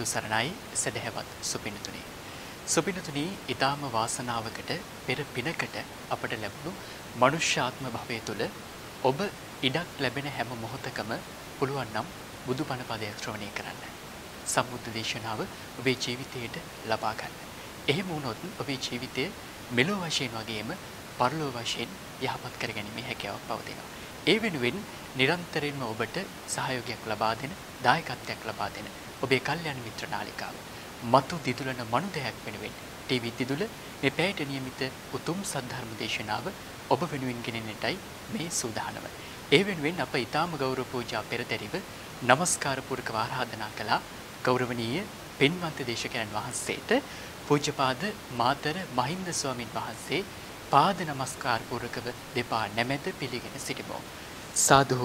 සාදු සරණයි සදහැවත් සුපිනතුනි. සුපිනතුනි ඊටාම වාසනාවකට පෙර පිනකට අපට ලැබුණු මනුෂ්‍යාත්ම භවය තුළ ඔබ ඉඩක් ලැබෙන හැම මොහොතකම පුළුවන් නම් බුදුපණ පදය ශ්‍රවණය කරන්න. සම්බුද්ධ දේශනාව ඔබේ ජීවිතයට ලබා ගන්න. එහෙම වුණොත් ඔබේ ජීවිතය මෙලොව වශයෙන් වගේම පරලොව වශයෙන් යහපත් කරගැනීමේ හැකියාවක් පවතිනවා. ඒ වෙනුවෙන් නිරන්තරයෙන්ම ඔබට සහයෝගයක් ලබා දෙන දායකත්වයක් ලබා දෙන ඔබේ කල්යන මිත්‍ර නාලිකාව. මතු දිදුලන මනුදයක් වෙනුවෙන් ටීවී දිදුල මේ පැයට નિયમિત උතුම් සද්ධර්ම දේශනාව ඔබ වෙනුවෙන් ගෙනෙන්නටයි මේ සූදානම. ඒ වෙනුවෙන් අප ඊටාම ගෞරව පූජා පෙරදරිව নমස්කාර පූර්වක ආරාධනා කළා ගෞරවනීය පින්වන්ත දේශකයන් වහන්සේට පූජ්‍යපාද මාතර මහින්ද ස්වාමින් වහන්සේ පාද නමස්කාර පූර්වකව දෙපා නැමෙත පිළිගෙන සිටිමු. සාදු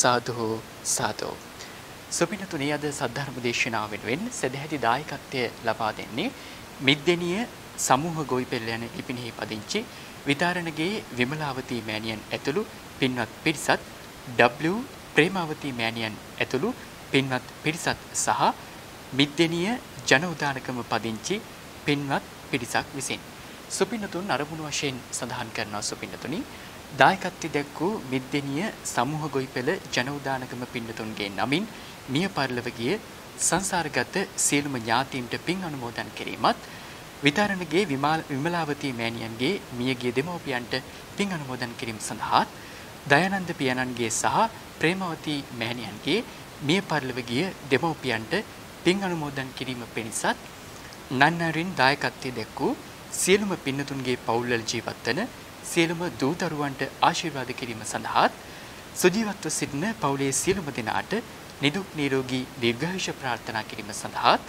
සාදු සාදු සුපිනතුනේ අද සද්ධර්ම දේශනාව වෙනුවෙන් සදැහැති දායකත්වය ලබා දෙන්නේ මිද්දෙනිය සමූහ ගොවිපෙළ යන ලිපිනෙහි පදිංචි විතාරණගේ විමලාවතී මෑණියන් ඇතුළු පින්වත් පිරිසත් W ප්‍රේමාවතී මෑණියන් ඇතුළු පින්වත් පිරිසත් සහ මිද්දෙනිය ජන උදානකම පදිංචි පින්වත් පිරිසක් විසින් සුපින්නතුන් අරමුණු වශයෙන් සඳහන් කරනවා සුපින්නතුනි දායකත්වය දැක්වූ මිද්දෙනිය සමූහ ගොවිපෙළ ජන උදානකම පින්නතුන්ගේ නමින් මිය පරලව ගිය සංසාරගත සියලුම ඥාතීන්ට පින් අනුමෝදන් කිරීමත් විතරණගේ විමලාවතී මෑණියන්ගේ මියගිය දෙමව්පියන්ට පින් අනුමෝදන් කිරීම සඳහා දයනන්ද පියාණන්ගේ සහ ප්‍රේමවතී මෑණියන්ගේ මිය පරලව ගිය දෙමව්පියන්ට පින් අනුමෝදන් කිරීම පිණිසත් නන්නරින් දායකත්වය දැක්වූ සියලුම පින්නතුන්ගේ පවුල්වල ජීවත්වන සියලුම දූ දරුවන්ට ආශිර්වාද කිරීම සඳහාත් සුජීවත්ව සිටින පවුලේ සියලුම දෙනාට නිදුක් නිරෝගී දීර්ඝායුෂ ප්‍රාර්ථනා කිරීම සඳහාත්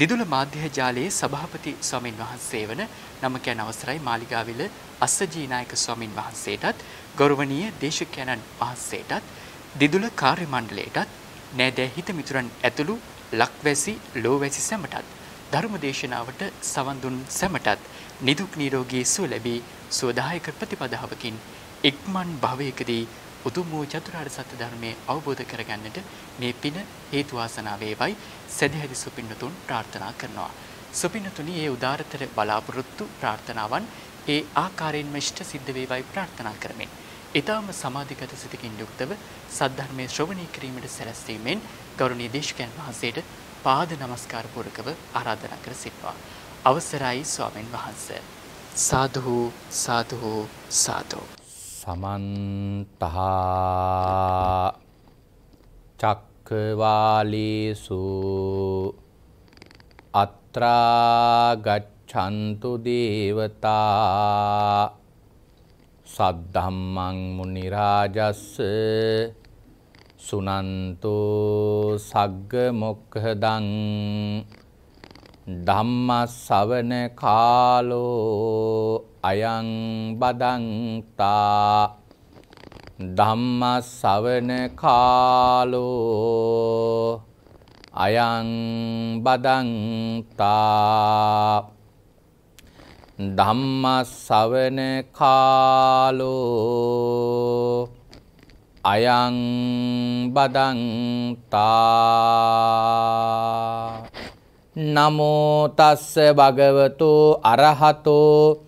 දිදුල මාධ්‍ය ජාලයේ සභාපති ස්වාමින් වහන්සේ වන නමකයන් අවසරයි මාලිගාවිල අස්සජී නායක ස්වාමින් වහන්සේටත් ගෞරවනීය දේශකයන්න් වහන්සේටත් දිදුල කාර්ය මණ්ඩලයටත් නෑදෑ හිතමිතුරන් ඇතුළු ලක්වැසි ලෝවැසි සැමටත් ධර්මදේශනාවට සවන් දුන් සැමටත් නිදුක් නිරෝගී සුව ලැබී සුවදායක ප්‍රතිපදාවකින් එක්මන් භවයකදී උතුම් වූ චතුරාර්ය සත්‍ය ධර්මයේ අවබෝධ කරගන්නට මේ පින හේතු වාසනා වේවයි සදැහැති සුපින්නතුන් ප්‍රාර්ථනා කරනවා. සුපින්නතුනි මේ උදාරතර බලාපොරොත්තු ප්‍රාර්ථනාවන් ඒ ආකාරයෙන්ම ඉෂ්ට සිද්ධ වේවයි ප්‍රාර්ථනා කරමි. ඊටාම සමාධිගත සිතකින් යුක්තව සද්ධර්මයේ ශ්‍රවණය කිරීමට සැලැස්වීමෙන් ගෞරවනීය දේශකයන් වහන්සේට පාද නමස්කාර පූර්වකව ආරාධනා කර සිටවා. අවසරයි ස්වාමින් වහන්සේ. සාදු සාදු සාදු සමන්තහා චක්කවාලීසු අත්‍රාගච්ඡන්තු දේවතා සද්ධම්මං මුනිරාජස්ස සුනන්තෝ සග්ග මොක්හදං ධම්ම සවන කාලෝ අයං බදන්තා ධම්ම සවන කාලෝ අයං බදන්තා ධම්ම සවන කාලෝ අයං බදන්තා නමෝ තස්ස භගවතු අරහතෝ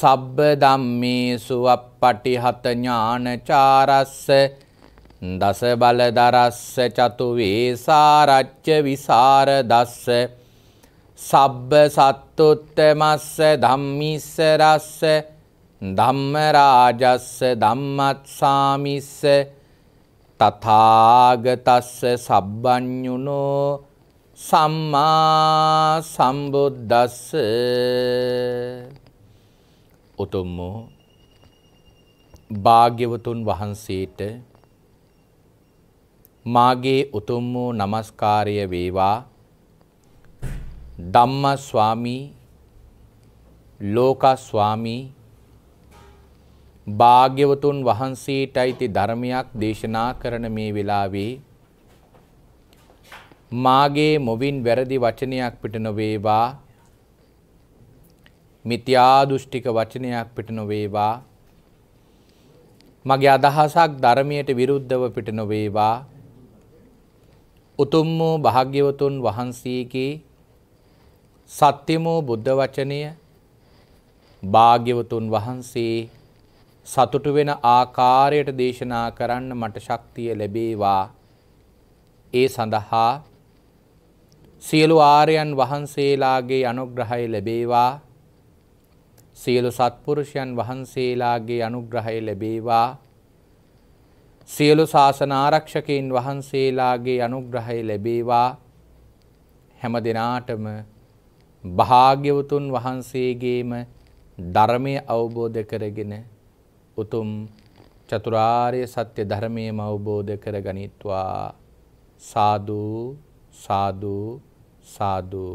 සබ්බ ධම්මේසු අප්පටිහත ඥානචාරස්ස දස බලදරස්ස චතු වේසාරච්ච විසර දස්ස සබ්බ සත්තුත්තමස්ස ධම්මිස්ස රස්ස ධම්ම රාජස්ස ධම්මත්සාමිස්ස තථාගතස්ස සබ්බඤුනෝ සම්මා සම්බුද්දස්ස උතුම් වූ භාග්‍යවතුන් වහන්සේට මාගේ උතුම් වූ নমස්කාරය වේවා ධම්ම ස්වාමී ලෝක ස්වාමී භාග්‍යවතුන් වහන්සේටයි ති ධර්මයක් දේශනා කරන මේ වෙලාවේ මාගේ මොවින් වැරදි වචනයක් පිට නොවේවා මිත්‍යාදුෘෂ්ටික වචනයක් පිට නොවේවා මගේ අදහසක් ධර්මයට විරුද්ධව පිට නොවේවා උතුම් වූ භාග්‍යවතුන් වහන්සේගේ සත්‍යමෝ බුද්ධ වචනය භාග්‍යවතුන් වහන්සේ සතුටු වෙන ආකාරයට දේශනා කරන්න මට ශක්තිය ලැබේවා ඒ සඳහා සියලු ආරයන් වහන්සේලාගේ අනුග්‍රහය ලැබේවා සියලු සත්පුරුෂයන් වහන්සේලාගේ අනුග්‍රහය ලැබේවා සියලු ශාසනාරක්ෂකයන් වහන්සේලාගේ අනුග්‍රහය ලැබේවා හැම දෙනාටම භාග්‍යවතුන් වහන්සේගේම ධර්මය අවබෝධ කරගෙන උතුම් චතුරාර්ය සත්‍ය ධර්මයම අවබෝධ කරගනිත්වා සාදු සාදු සාදු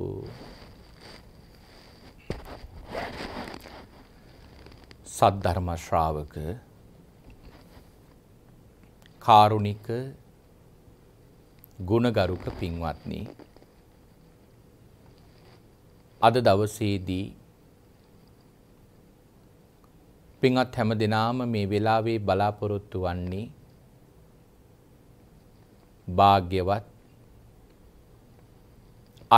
Thank you. සද්ධර්ම ශ්‍රාවක කාරුණික ගුණගරුක පින්වත්නි අද දවසේදී පින්වත් හැම දිනාම මේ වෙලාවේ බලාපොරොත්තු වන්නේ භාග්‍යවත්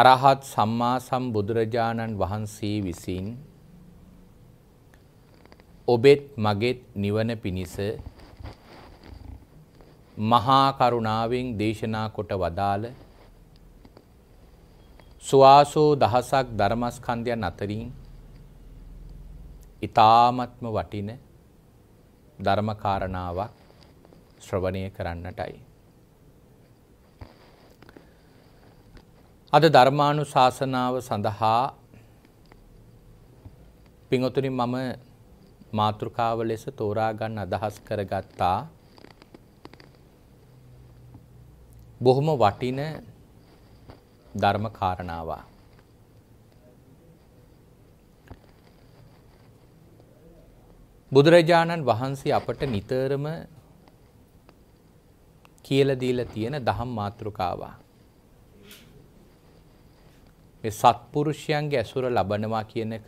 අරහත් සම්මා සම්බුදුරජාණන් වහන්සේ විසින් ඔබෙත් මගෙත් නිවන පිණිස මහා කරුණාවෙන් දේශනා කොට වදාළ සුවාසෝ දහසක් ධර්මස්කන්ධයන් අතරින් ඊ타මත්ම වටින ධර්මකාරණාවක් ශ්‍රවණය කරන්නටයි අද ධර්මානුශාසනාව සඳහා පින්වතුනි මම මාතෘකාව ලෙස තෝරා ගන්න අදහස් කරගත්තා. බොහොම වටින ධර්ම කාරණාවක්. බුදුරජාණන් වහන්සේ අපට නිතරම කියලා දීලා තියෙන දහම් මාතෘකාව. මේ සත්පුරුෂයන්ගේ ඇසුර ලබනවා කියන එක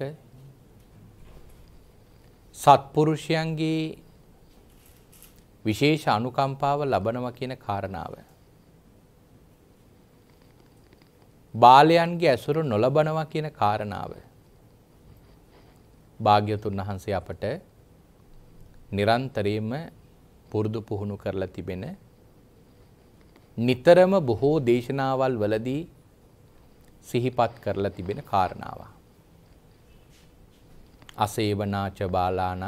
සත්පුරුෂයන්ගේ විශේෂ අනුකම්පාව ලබනවා කියන කාරණාව. බාලයන්ගේ ඇසුරු නොලබනවා කියන කාරණාව. භාග්‍යතුන් වහන්සේ අපට නිරන්තරයෙන්ම පුරුදු පුහුණු කරලා තිබෙන නිතරම බොහෝ දේශනාවල් වලදී සිහිපත් කරලා තිබෙන කාරණාවක්. අසේවනාච බාලානං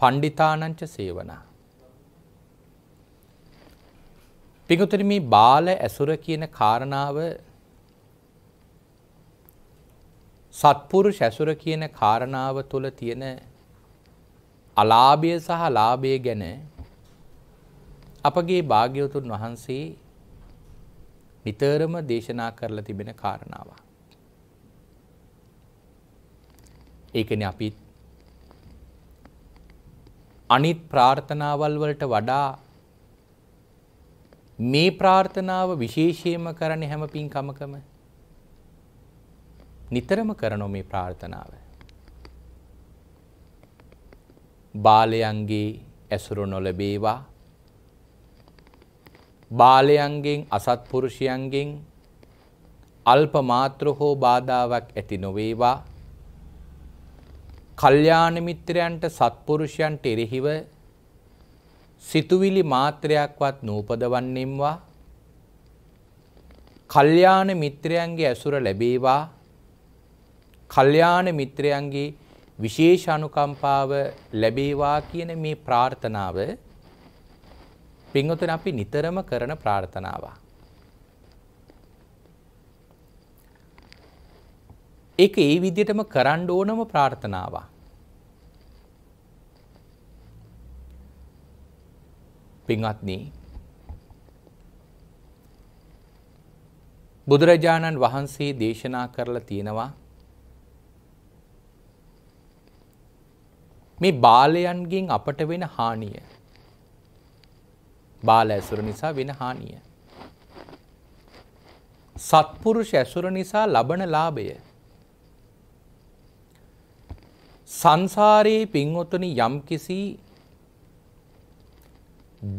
පණ්ඩිතානංච සේවනා. පිඟුතුනි මේ බාල ඇසුර කියන කාරණාව සත්පුරුෂ ඇසුර කියන කාරණාව තුළ තියෙන අලාභය සහ ලාභය ගැන අපගේ භාග්‍යවතුන් වහන්සේ නිතරම දේශනා කරලා තිබෙන කාරණාවක්. ඒකනේ අපි අනිත් ප්‍රාර්ථනාවල් වලට වඩා මේ ප්‍රාර්ථනාව විශේෂයෙන්ම කරන්නේ හැම පින්කමකම නිතරම කරනෝ මේ ප්‍රාර්ථනාව. බාලයන්ගේ ඇසුරු නොලැබේවා බාලයන්ගෙන් අසත්පුරුෂයන්ගෙන් අල්ප මාත්‍ර හෝ බාධාවක් ඇති නොවේවා කල්යාණ මිත්‍රයන්ට සත්පුරුෂයන්ට එරෙහිව සිතුවිලි මාත්‍රයක්වත් නූපදවන්නෙම්වා කල්යාණ මිත්‍රයන්ගේ ඇසුර ලැබේවා කල්යාණ මිත්‍රයන්ගේ විශේෂ අනුකම්පාව ලැබේවා කියන මේ ප්‍රාර්ථනාව පින්වතුන් අපි නිතරම කරන ප්‍රාර්ථනාවක්. ඒක ඒ විදිහටම කරන්න ඕනම ප්‍රාර්ථනාවක්. පින්වත්නි බුදුරජාණන් වහන්සේ දේශනා කරලා තියෙනවා මේ බාලයන්ගෙන් අපට වෙන හානිය බාල ඇසුර නිසා වෙන හානිය සත්පුරුෂ ඇසුර නිසා ලබන ලාභය සංසාරයේ පින්වතුනි යම්කිසි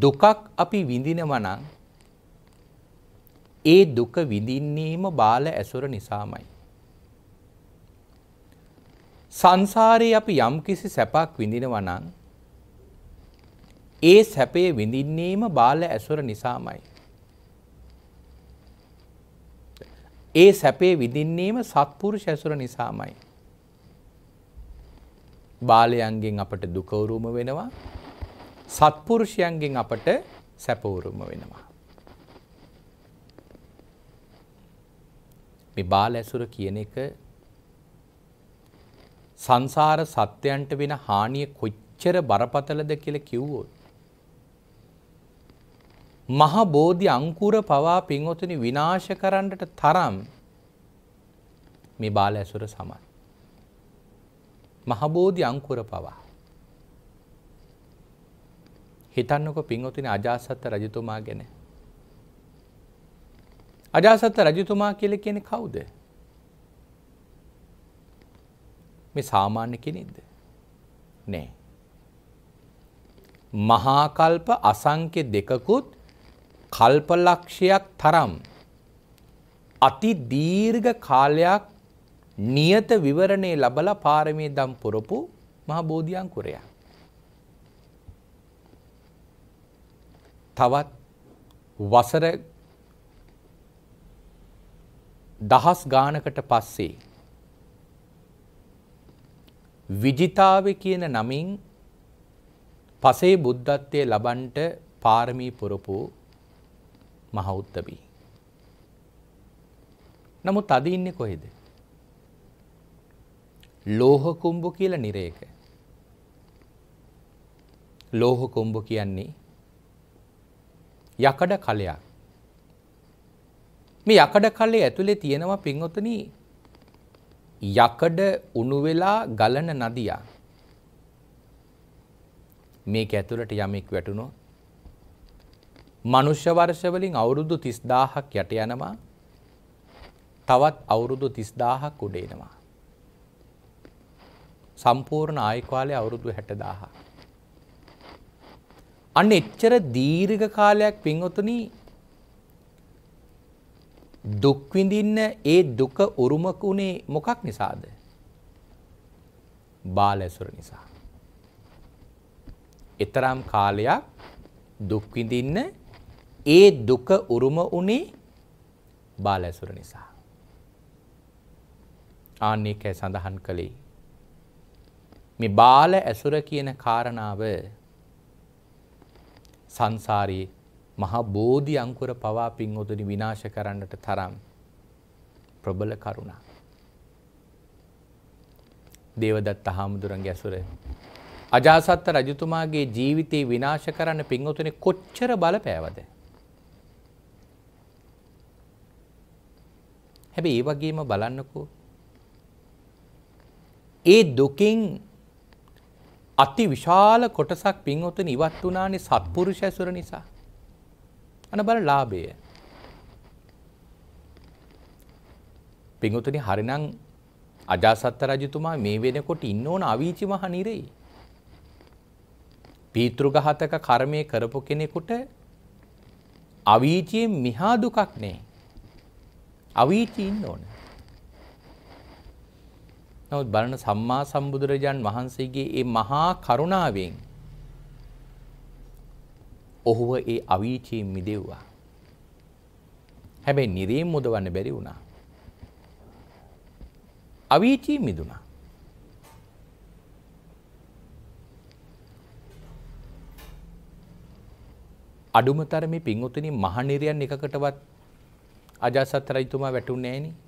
දුකක් අපි විඳිනවා නම් ඒ දුක විඳින්නේම බාල ඇසුර නිසාමයි. සංසාරයේ අපි යම්කිසි සැපක් විඳිනවා නම් ඒ සැපේ විඳින්නේම බාල ඇසුර නිසාමයි. ඒ සැපේ විඳින්නේම සත්පුරුෂ ඇසුර නිසාමයි. බාලයන්ගෙන් අපට දුකවුරුම වෙනවා සත්පුරුෂයන්ගෙන් අපට සැපවුරුම වෙනවා. මේ බාල ඇසුර කියන එක සංසාර සත්‍යයන්ට වෙන හානිය කොච්චර බරපතලද කියලා කිව්වොත් මහ බෝධි අංකුර පවා පින්වතුනි විනාශ කරන්නට තරම් මේ බාල ඇසුර සමත් මහබෝධි අංකුර පවා. හිතන්නක පින්වතින අජාසත්ත රජතුමා ගැන. අජාසත්ත රජතුමා කියල කියෙනෙ කවුද. මේ සාමාන්‍ය කෙනෙක්ද. නෑ. මහාකල්ප අසංකෙ දෙකකුත් කල්පලක්ෂයක් තරම් අති දීර්ඝ කාලයක් නියත විවරණය ලබලා පාරමී දම් පුරපු මහ බෝධියංකුරයා. තවත් වසර දහස් ගානකට පස්සේ විජිතාව කියන නමින් පසේ බුද්ධත්වය ලබන්ට පාරමී පුරපු මහෞත්තබී. නමුත් අද ඉන්නේ කොහෙද? ලෝහකුම්භ කියලා නිරේක. ලෝහකුම්භ කියන්නේ යකඩ කලයක්. මේ යකඩ කලේ ඇතුලේ තියෙනවා පින්වතුනි යකඩ උණු වෙලා ගලන නදියක්. මේක ඇතුළට යමෙක් වැටුණොත් මනුෂ්‍ය වර්ෂ වලින් අවුරුදු 30000ක් යට යනවා තවත් අවුරුදු 30000ක් උඩ එනවා සම්පූර්ණ ආයිකාලය අවුරුදු හැටදාහ. අන්න එච්චර දීර්ඝ කාලයක් පින්වතුන දුක්විඳින්න ඒ දුක උරුමක වුණේ මොකක් නිසාද. බාලඇසුර නිසා. එතරම් කාලයක් දුක්විඳින්න ඒ දුක උරුම වුණේ බාලඇසුර නිසා. ආන්නේකෑ සඳහන් කළේ මේ බාල ඇසුර කියන කාරණාව සංසාරයේ මහා බෝධි අංකුර පවා පින්වතුනි විනාශ කරන්නට තරම් ප්‍රබල කරුණා. දේවදත්ත හාමුදුරන්ගේ ඇසුර අජාසත්ත රජතුමාගේ ජීවිතේ විනාශ කරන්න පින්වතුනි කොච්චර බලපෑවද? හැබැයි ඒ වගේම බලන්නකෝ ඒ දුකින් අති විශාල කොටසක් පින්වතුනි ඉවත් වුණානේ සත්පුරුෂ ඇසුර නිසා. අන බල ලාභය. පින්වතුනි හරිනම් අජාසත් රජතුමා මේ වෙනකොට ඉන්න ඕන අවීචි මහ නිරේ. පීතෘඝාතක කර්මය කරපු කෙනෙකුට අවීචියෙන් මිහා දුකක් නෑ. අවීචි ඉන්න ඕනේ. නමුත් බලන සම්මා සම්බුදුරජාන් වහන්සේගේ ඒ මහා කරුණාවෙන් ඔහුව ඒ අවීචයෙන් මිදෙව්වා. හැබැයි නිරේ මුදවන්න බැරි වුණා. අවීචී මිදුණා. අඩුමතරමේ පිංගුතුනි මහනිරයන් එකකටවත් අජාසත් රජතුමා වැටුන්නේ නැහෙනේ.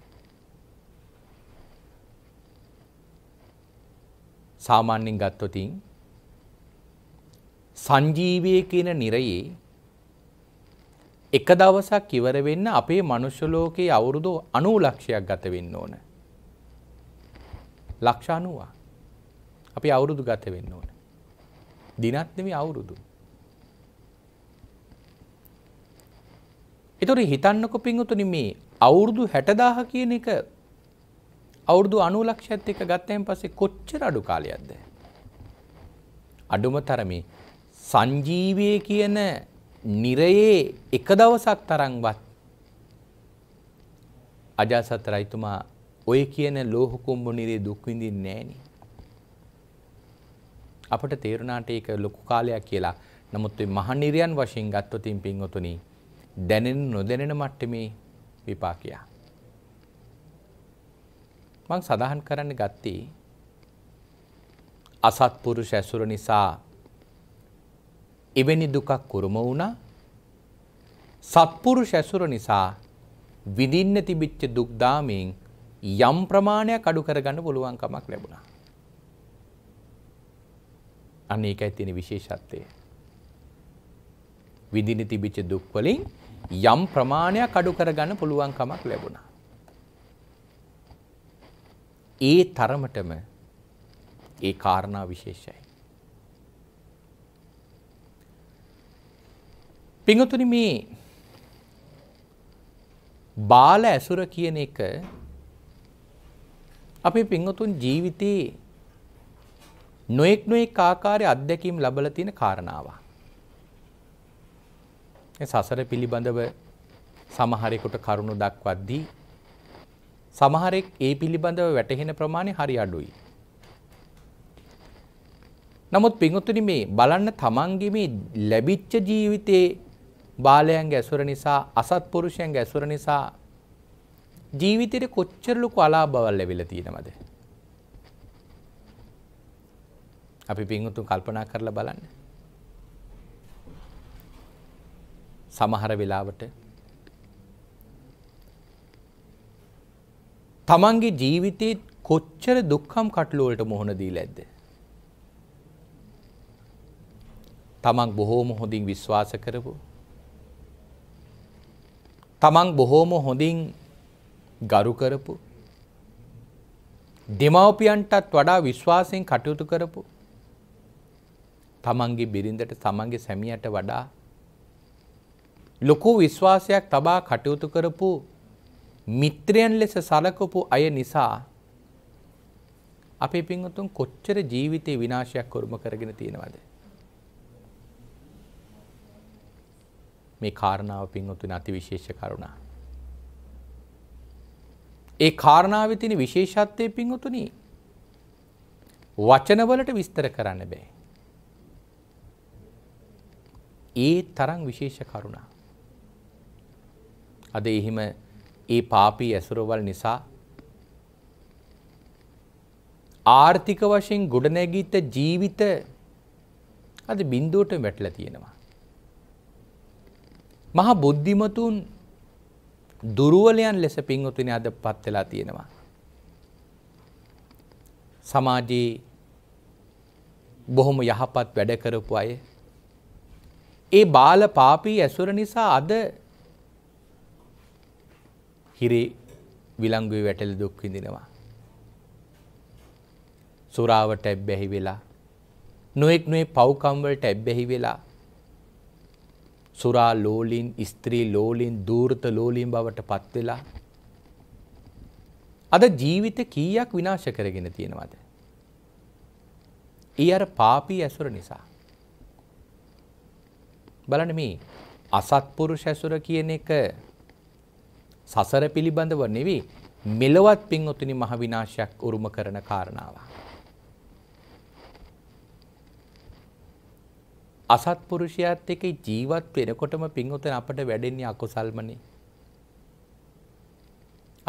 සාමාන්‍යෙන් ගත්තොතින් සංජීවය කියන නිරයේ එක දවසක් ඉවර වෙන්න අපේ මනුෂ්‍ය ලෝකයේ අවුරුදු 90 ලක්ෂයක් ගත වෙන්න ඕන. ලක්ෂ 90. අපි අවුරුදු ගත වෙන්න ඕන. දිනත් නෙමෙයි අවුරුදු. ඒතොර හිතන්නකො පින්වතුනි මේ අවුරුදු 60000 කියන එක අවුරුදු අනුලක්ෂයත් එක ගත්තයෙන් පස්සේ කොච්චර අඩු කාලයක්ද. අඩුම තරමේ සංජීවය කියන නිරයේ එක දවසක් තරංවත් අජාසත් රයිතුමා ඔය කියන ලෝහකුම්බ නිරේ දුක්විඳින් නෑන. අපට තේරුණාට ඒක ලොකු කාලයක් කියලා නමුත් මහනිරයන් වශයෙන් ගත්වතින් පින්වතුනි දැනෙන නොදැනෙන මට්ටමේ විපාකයා. මං සඳහන් කරන්න ගත්තී අසත්පුරුෂ ඇසුර නිසා එවැනි දුකක් කුරුම වුණා සත්පුරුෂ ඇසුර නිසා විඳින්න තිබිච්ච දුක් දාමයෙන් යම් ප්‍රමාණයක් අඩු කරගන්න පුළුවන් කමක් ලැබුණා. අන්න ඒකයි තියෙන විශේෂත්වය. විඳින්න තිබිච්ච දුක් වලින් යම් ප්‍රමාණයක් අඩු කරගන්න පුළුවන් කමක් ලැබුණා. ඒ තරමටම ඒ කාරණා විශේෂයි. පිඟතුනි මේ බාල ඇසුර කියන එක අපේ පිංහතුන් ජීවිතයේ නොෙක් නොෙක් ආකාරය අත්දැකීම් ලබල තියෙන කාරණාව. සසර පිළිබඳව සමහරෙකුට කරුණු දක්වද්දී සමහරෙක් ඒ පිළිබඳව වැටහෙන ප්‍රමාණය හරි අඩුයි. නමුත් පින්වත්නි මේ බලන්න තමන්ගේ මේ ලැබිච්ච ජීවිතේ බාලයන්ගේ ඇසුර නිසා අසත්පුරුෂයන්ගේ ඇසුර නිසා ජීවිතේට කොච්චර ලොකු අලාභවල් ලැබිලා තියෙනවද? අපි පින්වත්තුන් කල්පනා කරලා බලන්න. සමහර වෙලාවට තමන්ගේ ජීවිතයේ කොච්චර දුක්කම් කටලුවලට මුහුණ දී ලැද්ද. තමන් බොහෝම හොඳින් විශ්වාස කරපු. තමන් බොහෝම හොඳින් ගරු කරපු. දෙමවපියන්ටත් වඩා විශ්වාසයෙන් කටයුතු කරපු. තමන්ගේ බිරිඳට තමන්ගේ සැමියට වඩා ලොකු විශ්වාසයක් තබා කටයුතු කරපු මිත්‍රයන් ලෙස සලකපු අය නිසා අපේ පින්වතුන් කොච්චර ජීවිතේ විනාශයක් වරුම කරගෙන තියෙනවද? මේ කාරණාව පින්වතුන් අති විශේෂ කරුණා. ඒ කාරණාවේ තියෙන විශේෂත්වයේ පින්වතුනි වචනවලට විස්තර කරන්න බෑ. ඒ තරම් විශේෂ කරුණා. අද එහිම ඒ පාපී ඇසුරවල් නිසා ආර්ථික වශයෙන් ගොඩනැගිත ජීවිත අද බින්දුවට වැටලා තියෙනවා. මහා බුද්ධිමතුන් දුරුවලයන් ලෙස පින්වතුනි අද පත් වෙලා තියෙනවා. සමාජයේ බොහොම යහපත් වැඩ කරපු අය ඒ බාල පාපී ඇසුර නිසා අද හිරේ විලංගුවේ වැටෙල දුක් විඳිනවා. සුරාවට ඇබ්බැහි වෙලා නොෙක් නොේ පෞකම්වලට ඇබ්බැහි වෙලා සුරා ලෝලින් ස්ත්‍රී ලෝලින් දූර්ත ලෝලින් බවට පත්වෙලා අද ජීවිත කීයක් විනාශ කරගෙන තියෙනවද. ඒ අර පාපී ඇසුර නිසා. බලන මේ අසත්පුරු සැසුර කියන එක සසර පිළිබඳව නෙවී මෙලොවත් පින්වතුනි මහ විනාශයක් උරුම කරන කාරණාව. අසත්පුරුෂයාත් එක්ක ජීවත් වෙනකොටම පින්වතුන් අපට වැඩෙන්නේ අකුසල්මනේ.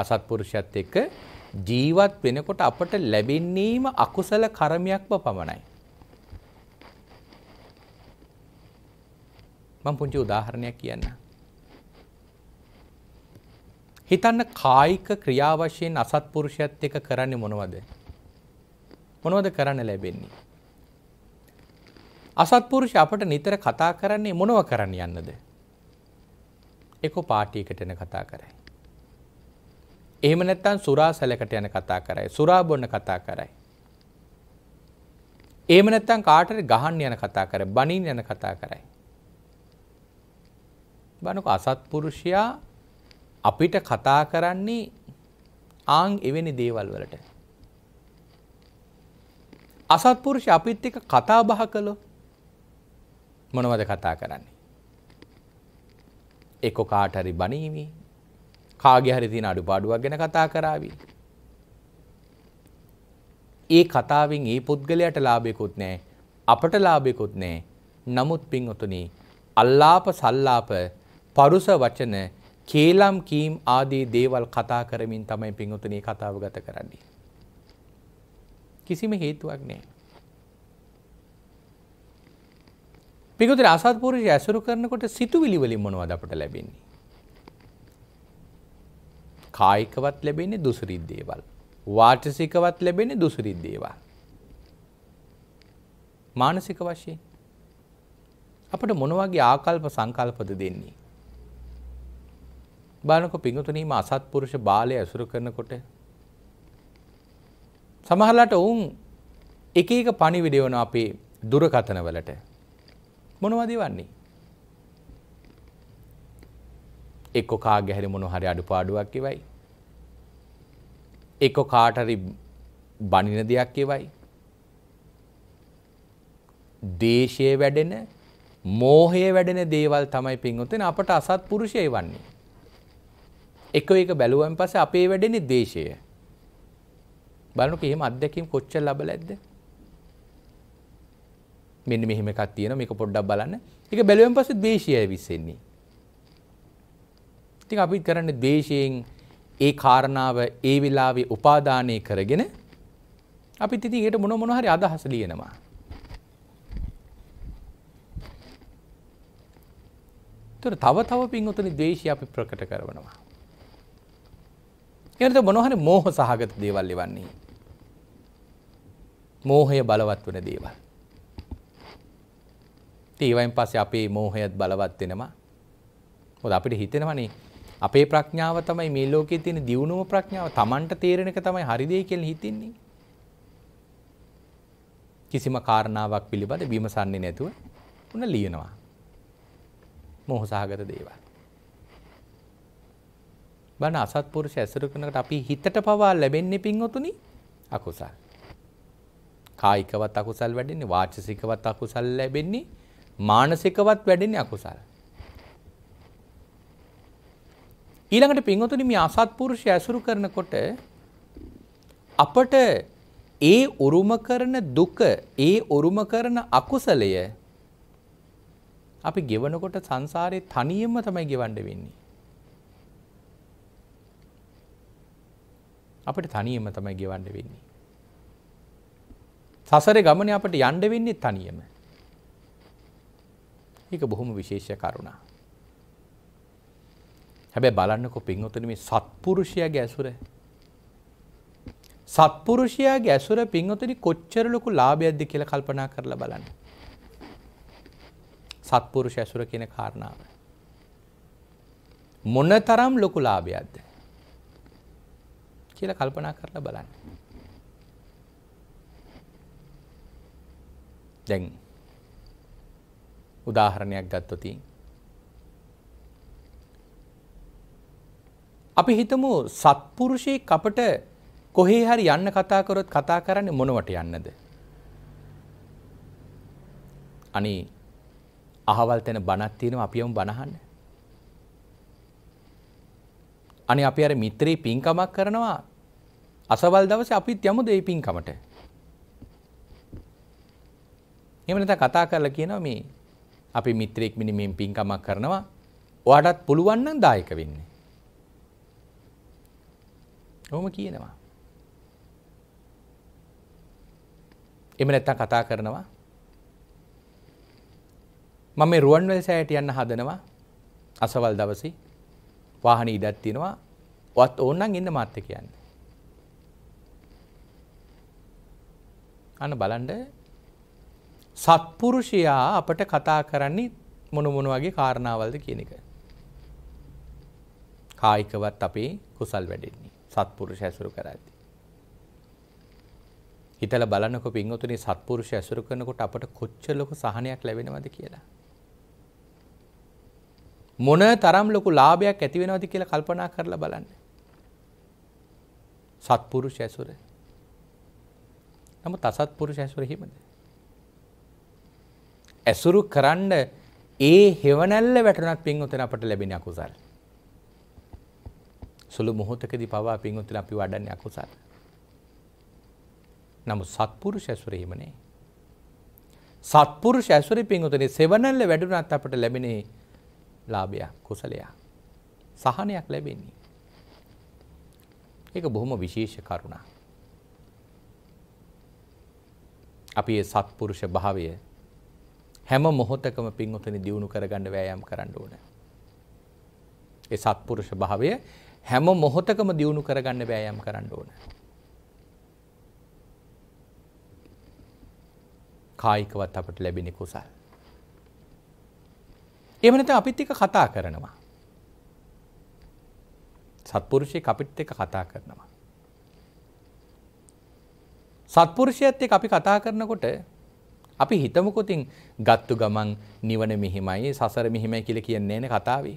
අසත්පුරුෂයාත් එක්ක ජීවත් වෙනකොට අපට ලැබෙන්නේම අකුසල කර්මයක්ම පමණයි. මම පුංචි උදාහරණයක් කියන්නම්. හිතන්න කායික ක්‍රියා වශයෙන් අසත්පුරුෂයත් එක්ක කරන්නේ මොනවද? මොනවද කරන්න ලැබෙන්නේ? අසත්පුරුෂ අපට නිතර කතා කරන්නේ මොනව කරන්න යන්නද? එක්කෝ පාටියකට යන කතා කරයි. එහෙම නැත්නම් සුරා සැලකට යන කතා කරයි. සුරා බොන්න කතා කරයි. එහෙම නැත්නම් කාටරි ගහන්න යන කතා කරයි. බනින්න යන කතා කරයි. බනක අසත්පුරුෂයා අපිට කතා කරන්නේ ආන් එවැනි දේවල් වලට. අසත්පුරුෂ අපිත් එක්ක කතා බහ කළොත් මොනවද කතා කරන්නේ? එක්ක කාට හරි බණීවි. කාගේ හරි තියෙන අඩුපාඩුවක් ගැන කතා කරાવી. ඒ කතාවෙන් ඒ පුද්ගලයාට ලාභයක්වත් නැහැ. අපට ලාභයක්වත් නැහැ. නමුත් පින්ඔතුනි අල්ලාප සල්ලාප පරුස වචන කේලම් කීම් ආදී දේවල් කතා කරමින් තමයි පින්වතුනි කතාව ගත කරන්නේ. කිසිම හේතුවක් නැහැ. පිගුතර අසත්පුරුෂය ඇසුරු කරනකොට සිතුවිලි වලින් මොනවද අපට ලැබෙන්නේ? කායිකවත් ලැබෙන්නේ දුසුරිත් දේවල්. වාචසිකවත් ලැබෙන්නේ දුසුරිත් දේවල්. මානසික වශයෙන් අපට මොන වගේ ආකල්ප සංකල්පද දෙන්නේ? බලනකො පිඟුතුනීම අසත්පුරුෂ බාලය ඇසුරු කරනකොට. සමහරලට ඔවුන් එක එක පණිවිඩයවන අපේ දුරකතනවලට මොනවදී වන්නේ. එක්කො කාග හැරි මොන හරි අඩු පාඩුවක් එවයි. එක්කො කාටරි බනින දෙයක් එවයි. දේශය වැඩෙන මෝහය වැඩෙන දේවල් තමයි පින්වතෙන අපට අසත් පුරුෂය වන්නේ. එක එක බැලුවන් පස්සේ අපේ වැඩෙන්නේ ද්වේෂය. බලනකොට එහෙම අත්දැකීම් කොච්චර ලැබලා ඇද්ද? මෙන්න මෙහෙම එකක් තියෙනවා මේක පොඩ්ඩක් බලන්න. ඒක බැලුවෙන් පස්සේ ද්වේෂයයි විශ්ෙන්නේ. ඉතින් අපි කරන්නේ ද්වේෂයෙන් ඒ කාරණාව ඒ වෙලාවේ උපාදානය කරගෙන අපිත් ඉතින් ඒකට මොන මොන හරි අදහස් ලියනවා. ඒතර තව තව පින්වතුනි ද්වේෂය අපි ප්‍රකට කරනවා. එනත මොනොහරි මෝහ සහගත දේවල් එවන්නේ. මෝහය බලවත් වන දේවල්. ඒවයින් පස්සේ අපේ මෝහයත් බලවත් වෙනවා. මොකද අපිට හිතෙනවනේ අපේ ප්‍රඥාව තමයි මේ ලෝකයේ තියෙන දියුණුවම ප්‍රඥාව. Tamanට තේරෙන එක තමයි හරි දෙය කියලා හිතෙන්නේ. කිසිම කාරණාවක් පිළිබඳ විමසන්නේ නැතුව උන ලියනවා. මෝහ සහගත දේවල්. බණ අසත්පුරුෂ ඇසුරු කරනකට අපි හිතට පවා ලැබෙන්නේ පින්වතුනි අකුසල්. කායිකවත් අකුසල් වැඩෙන්නේ වාචසිකවත් අකුසල් ලැබෙන්නේ මානසිකවත් වැඩෙන්නේ අකුසල්. ඊළඟට පින්වතුනි මේ අසත්පුරුෂය ඇසුරු කරනකොට අපට ඒ උරුම කරන දුක ඒ උරුම කරන අකුසලය අපි ගෙවනකොට සංසාරේ තනියම තමයි ගෙවන්න වෙන්නේ. අපට තනියම තමයි ගෙවන්න වෙන්නේ. සසර ගමන අපට යන්ඩ වෙන්නේ තනියම. ඒක බොහොම විශේෂය කරුණා. හැබැ බලන්නකො පින්වතන මේ සත්පුරුෂයාගේ ඇසුර. සත්පුරුෂයාගේ ඇසුර පින්වතනි කොච්චර ලොකු ලාභයක්ද කියලා කල්පනා කරලා බලන්න. සත්පුරුෂ ඇසුර කියන කාරණාව. මොන තරම් ලොකු ලාභයක්ද. කියල කල්පනා කරලා බලන්න. දැන් උදාහරණයක් ගත්තොති. අපි හිතමු සත්පුරුෂයෙක් අපට කොහේ හරි යන්න කතා කරොත් කතා කරන්නේ මොනවට යන්නද? අනේ අහවල් තැන බණක් තියෙනවා අපි යමු බණහන්න. අනේ අපි අර මිත්‍රේ පින්කමක් කරනවා අසවල් දවසේ අපිත් යමු දෙයි පින්කමට. එහෙම නැත්නම් කතා කරලා කියනවා මේ අපි මිත්‍රෙක් මිනිමෙන් පින්කමක් කරනවා. ඔයාටත් පුළුවන් නම් දායක වෙන්න. ඔහොම කියනවා. එහෙම නැත්නම් කතා කරනවා. මම මේ රුවන්වැලි සෑයට යන්න හදනවා. අසවල් දවසේ වාහනේ ඉඩක් තියෙනවා. ඔවත් ඕනනම් එන්න මාත් එක්ක යන්න. අන්න බලන්ඩ සත්පුරුෂයා අපට කතා කරන්නේ මොනමුණ වගේ කාරණාවල්ද කියන එක. කායිකවත් අපේ කුසල් වැඩෙන්නේ සත්පුරුෂ ඇසුරු කරද්දි. හිතල බලන්නක පින්වතුනි සත්පුරුෂ ඇසුරු කරනකොට අපට කොච්චර ලොකු සහනයක් ලැබෙනවද කියලා. මොන තරම් ලොකු ලාභයක් ඇති වෙනවද කියලා කල්පනා කරලා බලන්න. සත්පුරුෂ ඇසුරේ නමුත් අසත්පුරුෂ ඇසුර හිමද. ඇසුරු කරන්න ඒ හෙවනැල්ල වැටනත් පින්වතන අපට ලැබෙන අකුසල්. සුළු මොහොතකද පවා පින්වතන අපි වඩන්න අකුසල්. නමුත් සත්පුරුෂ ඇසුර හිමනේ. සත්පුරුෂ ඇසුර පින්වතනේ සෙවනැල්ල වැඩුනත් අපට ලැබෙනේ ලාභයක් කුසලයා. සහනයක් ලැබෙන්නේ. ඒක බොහොම විශේෂ කරුණා. අපි ඒ සත්පුරුෂ භාවය හැම මොහොතකම පින්වතුනි දියුණු කරගන්න වෑයම් කරන්න ඕනේ. ඒ සත්පුරුෂ භාවය හැම මොහොතකම දියුණු කරගන්න බෑයම් කරන්න ඕන. කායිකවත් අපට ලැබෙන කුසල්. එහෙම නැත්නම් අපිත් එක්ක කතා කරනවා. සත්පුරුෂයෙක් අපිත් එක්ක කතා කරනවා. සත්පුරුෂයත් එක්ක අපි කතා කරනකොට අපි හිතමුකොතින් ගත්තු ගමන් නිවන මෙහිමයි සසර මෙහිමයි කියලා කියන්නේ නේ කතාවේ.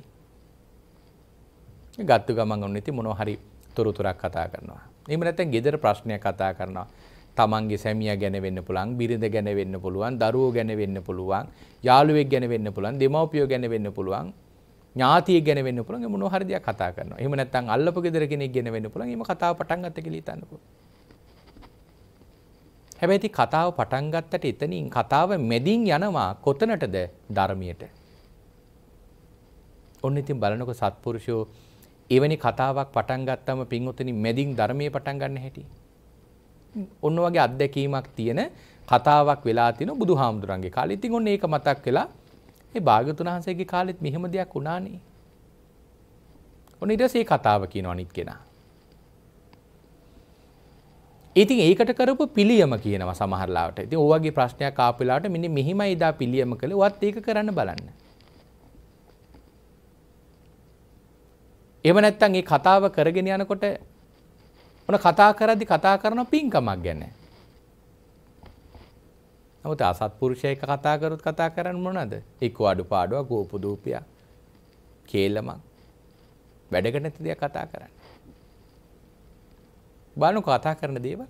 ගත්තු ගමන් ඔන්න ඉතින් මොනවා හරි තොරතුරක් කතා කරනවා. එහෙම නැත්නම් gedara ප්‍රශ්නයක් කතා කරනවා. තමන්ගේ සැමියා ගැන වෙන්න පුළුවන්, බිරිඳ ගැන වෙන්න පුළුවන්, දරුවෝ ගැන වෙන්න පුළුවන්, යාළුවෙක් ගැන වෙන්න පුළුවන්, දෙමව්පියෝ ගැන වෙන්න පුළුවන්, ඥාතියෙක් ගැන වෙන්න පුළුවන්. මොනවා හරි දෙයක් කතා කරනවා. එහෙම නැත්නම් අල්ලපු gedara කෙනෙක් ගැන වෙන්න පුළුවන්. එහෙම කතාව පටන් ගන්නත් කියලා හිතන්නකෝ. හැබැයිති කතාව පටන් ගත්තට එතනින් කතාව මෙදින් යනවා කොතනටද ධර්මයට. ඔන්න ඉතින් බලනකො සත්පුරුෂෝ එවැනි කතාවක් පටන් ගත්තම පින්වතුනි මෙදින් ධර්මයේ පටන් ගන්න හැටි. ඔන්න වගේ අත්දැකීමක් තියෙන කතාවක් වෙලා තින බුදුහාමුදුරන්ගේ කාලේ. ඉතින් ඔන්න ඒක මතක් වෙලා ඒ භාග්‍යතුන් වහන්සේගේ කාලෙත් මෙහෙම දෙයක් වුණානේ. ඔන්න ඊට පස්සේ කතාව කියන අනිත් කෙනා. ඉතින් ඒකට කරපු පිළියම කියනවා සමහරලාට. ඉතින් ඕවගේ ප්‍රශ්නයක් ආපෙලාට මෙන්න මෙහිමයි දා පිළියම කළේ. ඔවත් ඒක කරන්න බලන්න. එහෙම නැත්නම් මේ කතාව කරගෙන යනකොට මොන කතා කරද්දි කතා කරන පිංකමක් ගැන. නමුත් අසත්පුරුෂයෙක් කතා කරොත් කතා කරන්නේ මොනවද? එක්ක අඩුපාඩුවක්, ගෝපදූපියක්, කේලමක්. වැඩකට නැති දෙයක් කතා කරන්නේ. බලනු කතා කරන දේව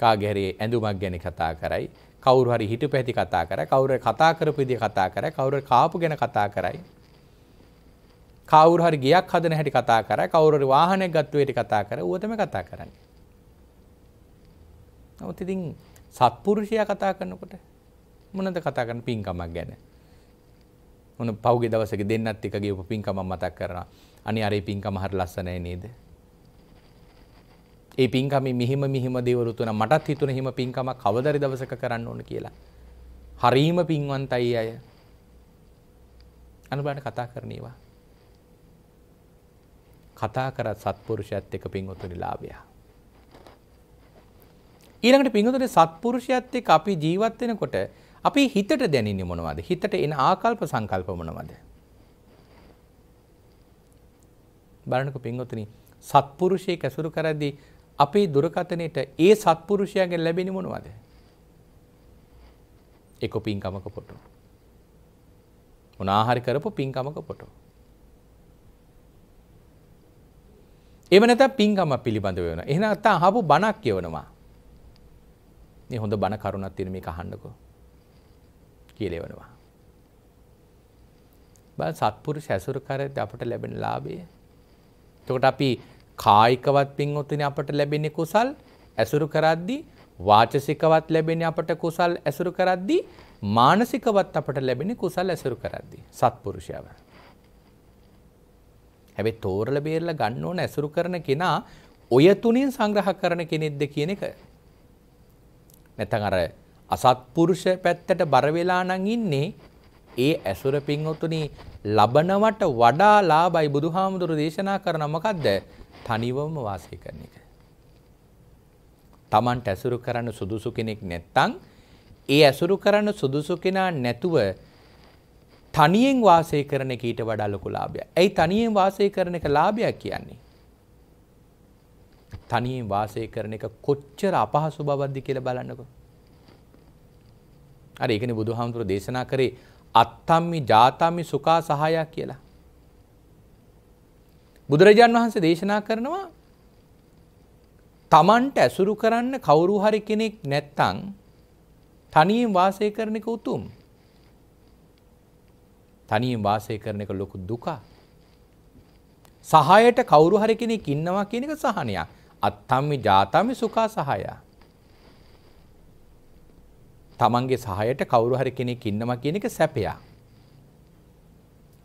කාගැරේ ඇඳුමක් ගැන කතා කරයි කවුරු හරි හිට පැති කතා කර කවුර කතා කරපුදි කතා කර කවුර කාපු ගැන කතා කරයි කවුරු හරි ගියක් හදන හැටි කතා කර කවුරු වාහනයක් ගත්තුවයට කතා කර ඌතම කතා කරන්නේ. නමුත් ඉතින් සත්පුරුෂයා කතා කරනකොට මොනද කතා කරන පින්කමක් ගැන. මොන පෞගේ දවසක දෙන්නත් එක ගියපු පින්කමක් මතක් කරනවා. අනේ අරේ පින්කම හරි ලස්සනයි නේද? ඒ පින්කම මිහිම මිහිම දෙවරුතුන මටත් හිතුන හිම පින්කම කවදරි දවසක කරන්න ඕන කියලා. හරීම පින්වන්තයි අය. අනුබලට කතා කරණේවා. කතා කරත් සත්පුරුෂයත් එක්ක පින්වතුනි ලාභයා. ඊළඟට පින්වතුනි සත්පුරුෂයත් එක්ක අපි ජීවත් වෙනකොට අපි හිතට දැනෙන්නේ මොනවද? හිතට එන ආකල්ප සංකල්ප මොනවද? බලන්නකෝ පින්වතුනි සත්පුරුෂයෙක් ඇසුරු කරද්දී අපේ දුරකතනයට ඒ සත්පුරුෂයගෙන් ලැබෙන මොනවද. එක පින්කමක පොටු. උනාහරි කරපු පින්කමක පොටු. එමනත පින්කම පිළිබඳ වෙන එහන අත්තා හපු බණක් කියවනවා. හොඳ බණ කරුණත් තිරම මේ කහන්ඩකෝ කියලෙවනවා. බ සත්පුරු සැසුරු කරද අපට ලැබෙන ලාබේ. තකට අපි කායිකවත් පින්වත්නි අපට ලැබෙන කුසල් ඇසුරු කරද්දී වාචසිකවත් ලැබෙන අපට කුසල් ඇසුරු කරද්දී මානසිකවත් අපට ලැබෙන කුසල් ඇසුරු කරද්දී සත්පුරුෂයව. හැබැයි තෝරලා බේරලා ගන්න ඕන ඇසුරු කරන කෙනා ඔය තුنين සංග්‍රහ කරන කෙනෙක්ද කියන එක. නැත්නම් අර අසත්පුරුෂ පැත්තට බර වෙලා නම් ඉන්නේ ඒ ඇසුර පින්වතුනි ලබනවට වඩා ලාභයි බුදුහාමුදුරු දේශනා කරන මොකද්ද? තනිවම වාසය කරන එක. Tamanට ඇසුරු කරන්න සුදුසු කෙනෙක් නැත්නම් ඒ ඇසුරු කරන්න සුදුසු කෙනා නැතුව තනියෙන් වාසය කරන එක ඊට වඩා ලොකු ලාභයක්. ඇයි තනියෙන් වාසය කරන එක ලාභයක් කියන්නේ? තනියෙන් වාසය කරන එක කොච්චර අපහසු බවක්ද කියලා බලන්නකො. අර ඒකනේ බුදුහාමුදුර දේශනා කරේ අත්තම්මි ජාතම්මි සුඛා සහායක් කියලා. බුදුරජාන් වහන්සේ දේශනා කරනවා තමන්ට ඇසුරු කරන්න කවුරු හරි කෙනෙක් නැත්තං තනියෙන් වාසය කරන එක උතුම්. තනියෙන් වාසය කරන එක ලොකු දුකා. සහයට කවුරු හරි කෙනෙක් ඉන්නවා කියන එක සහනයක්. අත්තම්මි ජාතම්මි සුඛා සහය. තමන්ගේ සහයට කවුරු හරි කෙනෙක් ඉන්නවා කියන එක සැපයක්.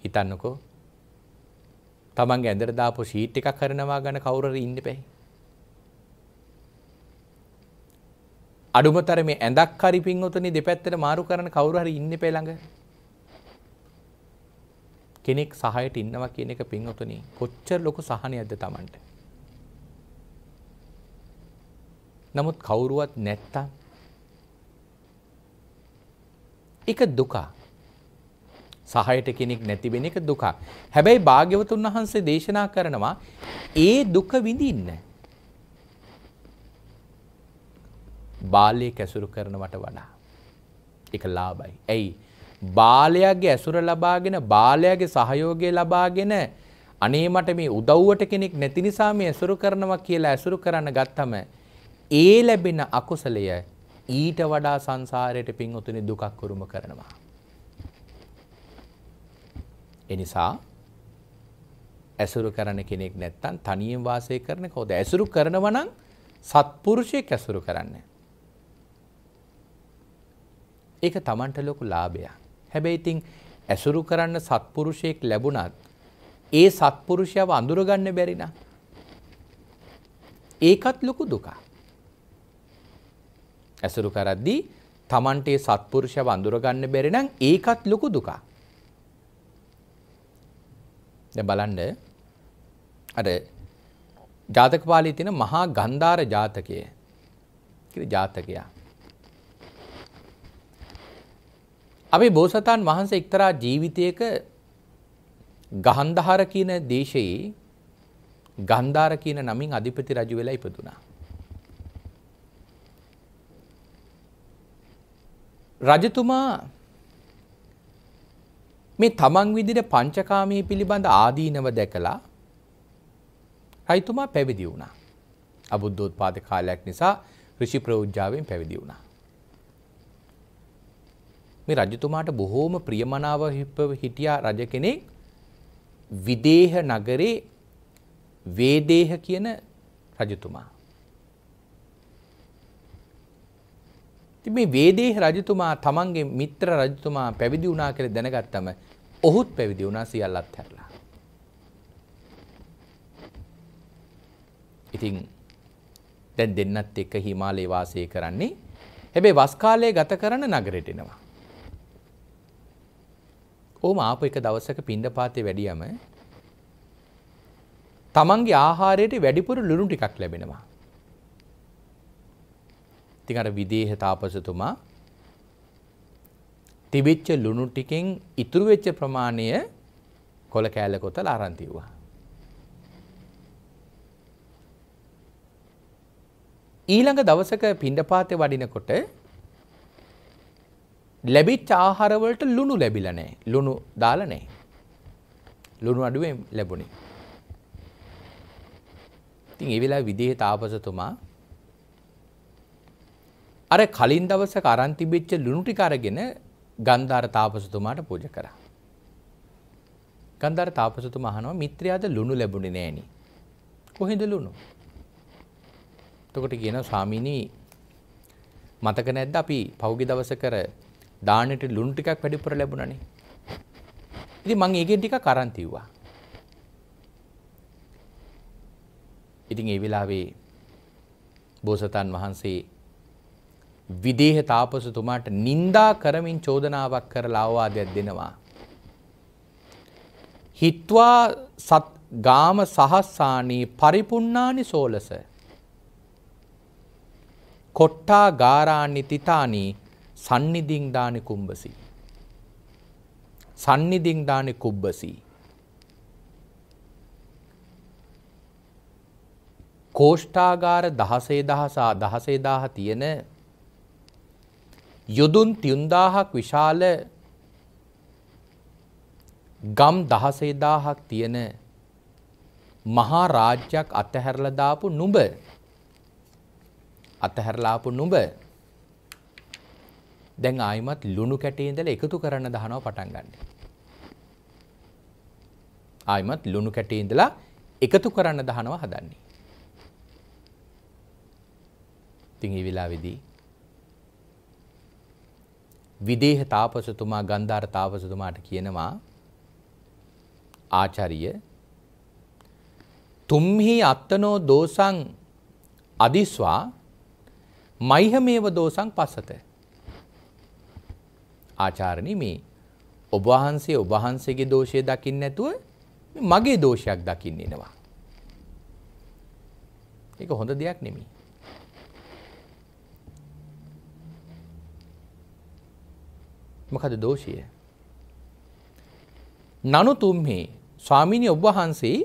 හිතන්නකෝ තමන්ගේ ඇඳට දාපු සීට් එකක් කරනවා ගැන කවුරුරි ඉන්න බෑ. අඩුමතරමේ ඇඳක් හරි පින්වතුනි දෙපැත්තට මාරු කරන කවුරු හරි ඉන්න බෑ ළඟ. කෙනෙක් සහයට ඉන්නවා කියන එක පින්වතුනි කොච්චර ලොකු සහනයක්ද Tamanට. නමුත් කවුරුවත් නැත්තම් ඒක දුකා සහයට කෙනෙක් නැතිවෙන එක දුකක්. හැබැයි භාග්‍යවතුන් වහන්සේ දේශනා කරනවා ඒ දුක විඳින්න. බාලයෙක් ඇසුරු කරනවට වඩා. එක ලාබයි. ඇයි. බාලයාගේ ඇසුර ලබාගෙන බාලයාගේ සහයෝගය ලබාගෙන අනේ මට මේ උදව්වට කෙනෙක් නැති නිසා මේ ඇසුරු කරනවා කියලා ඇසුරු කරන්න ගත්තම ඒ ලැබෙන අකුසලය ඊට වඩා සංසාරයට පින් උතුනේ දුකක් උරුම කරනවා. එනිසා ඇසුරු කරන කෙනෙක් නැත්තම් තනියෙන් වාසය කරන කවුද? ඇසුරු කරනවා නම් සත්පුරුෂයෙක් ඇසුරු කරන්න. ඒක Tamanට ලොකු ලාභයක්. හැබැයි ඉතින් ඇසුරු කරන්න සත්පුරුෂයෙක් ලැබුණත් ඒ සත්පුරුෂයව අඳුරගන්න බැරි නම් ඒකත් ලොකු දුකක්. ඇසුරු කරද්දී Tamante සත්පුරුෂයව අඳුරගන්න බැරි නම් ඒකත් ලොකු දුකක්. දැන් බලන්න අර ජාතක පාළියේ තියෙන මහා ගන්ධාර ජාතකය කියලා ජාතකයා. අපි බෝසතාන් වහන්සේ එක්තරා ජීවිතයක ගහන්ධාර කියන දේශයේ ගන්ධාර කියන නමින් අධිපති රජු වෙලා ඉපදුනා. රජතුමා මේ තමන් විදිහට පංචකාමී පිළිබඳ ආදීනව දැකලා රයිතුමා පැවිදි වුණා. අබුද්ධෝත්පාද කාලයක් නිසා ඍෂි ප්‍රවෘජ්ජාවෙන් පැවිදි වුණා. මේ රජතුමාට බොහෝම ප්‍රියමනාව හිටියා රජ කෙනෙක් විදේහ නගරේ වේදේහ කියන රජතුමා. ඉතින් මේ වේදේහ රජතුමා තමන්ගේ මිත්‍ර රජතුමා පැවිදි වුණා කියලා දැනගත්තම ඔහුත් පැවිදි වුණා සියල්ලත් හැරලා. ඉතින් දැන් දෙන්නත් එක්ක හිමාලයේ වාසය කරන්නේ. හැබැයි වස් කාලයේ ගත කරන නගරෙට එනවා. ඕම ආපු එක දවසක පිණ්ඩපාතේ වැඩියම තමන්ගේ ආහාරයට වැඩිපුර ලුණු ටිකක් ලැබෙනවා. ඉතින් අර විදේහ තාපසතුමා තිබිච්ච ලුණු ටිකෙන් ඉතුරු වෙච්ච ප්‍රමාණය කොළ කෑල්ල කොතල අරන් තිව්වා. ඊළඟ දවසක පිණ්ඩපාතේ වඩිනකොට ලැබිච්ච ආහාර වලට ලුණු ලැබිලා නැහැ. ලුණු දාලා නැහැ. ලුණු අඩුවෙන් ලැබුණේ. ඉතින් ඒ වෙලාවේ විදේහ තාපසතුමා අර කලින් දවසක අරන් තිබිච්ච ලුණු ටික අරගෙන ගන්ධාර තාපසතුමාට පූජ කරා. ගන්ධාර තාපසතුමා අහනවා මිත්‍රයාද ලුණු ලැබුණේ නෑනේ. කොහෙද ලුණු? එතකොට කියනවා ස්වාමීනි මතක නැද්ද අපි පහුගිය දවසේ කර දාණයට ලුණු ටිකක් වැඩිපුර ලැබුණානේ. ඉතින් මම ඒකෙන් ටිකක් අරන් තියුවා. ඉතින් ඒ වෙලාවේ බෝසතාන් වහන්සේ විදේහ තාපසතුමාට නින්දා කරමින් චෝදනාවක් කරලා අවවාදයක් දෙනවා. හිත්වා සත් ගාම සහස්සානී පරිපුන්නානි සෝලස. කොට්ටා ගාරාණි තිතානී සන්නිදිංදානි කුම්බසි. සන්නිදිංදානි කුබ්බසි. කෝෂ්ඨාගාර දහසේ දහසා දහසේ දාහ තියෙන යොදුන් 3000ක් විශාල ගම් 16000ක් තියෙන මහා රාජ්‍යයක් අතහැරලා දාපු නුඹ අතහැරලා ආපු නුඹ දැන් ආයිමත් ලුණු කැටේ ඉඳලා එකතු කරන්න දහනවා පටන් ගන්න. ආයිමත් ලුණු කැටේ ඉඳලා එකතු කරන්න දහනවා හදන්නේ. ඉතින් මේ වෙලාවේදී විදේහ තාපසතුමා ගන්ධාර තාපසතුමාට කියනවා ආචාරිය තුම්හි අත්තනෝ දෝසං අදිස්වා මයිහමේව දෝසං පසත ආචාරණි මේ ඔබ වහන්සේ ඔබ වහන්සේගේ දෝෂය දකින්න නැතුව මගේ දෝෂයක් දකින්න එනවා ඒක හොඳ දෙයක් නෙමෙයි මොකද දෝෂය. නනුතුම්හි ස්වාමිනි ඔබ්වහන්සේ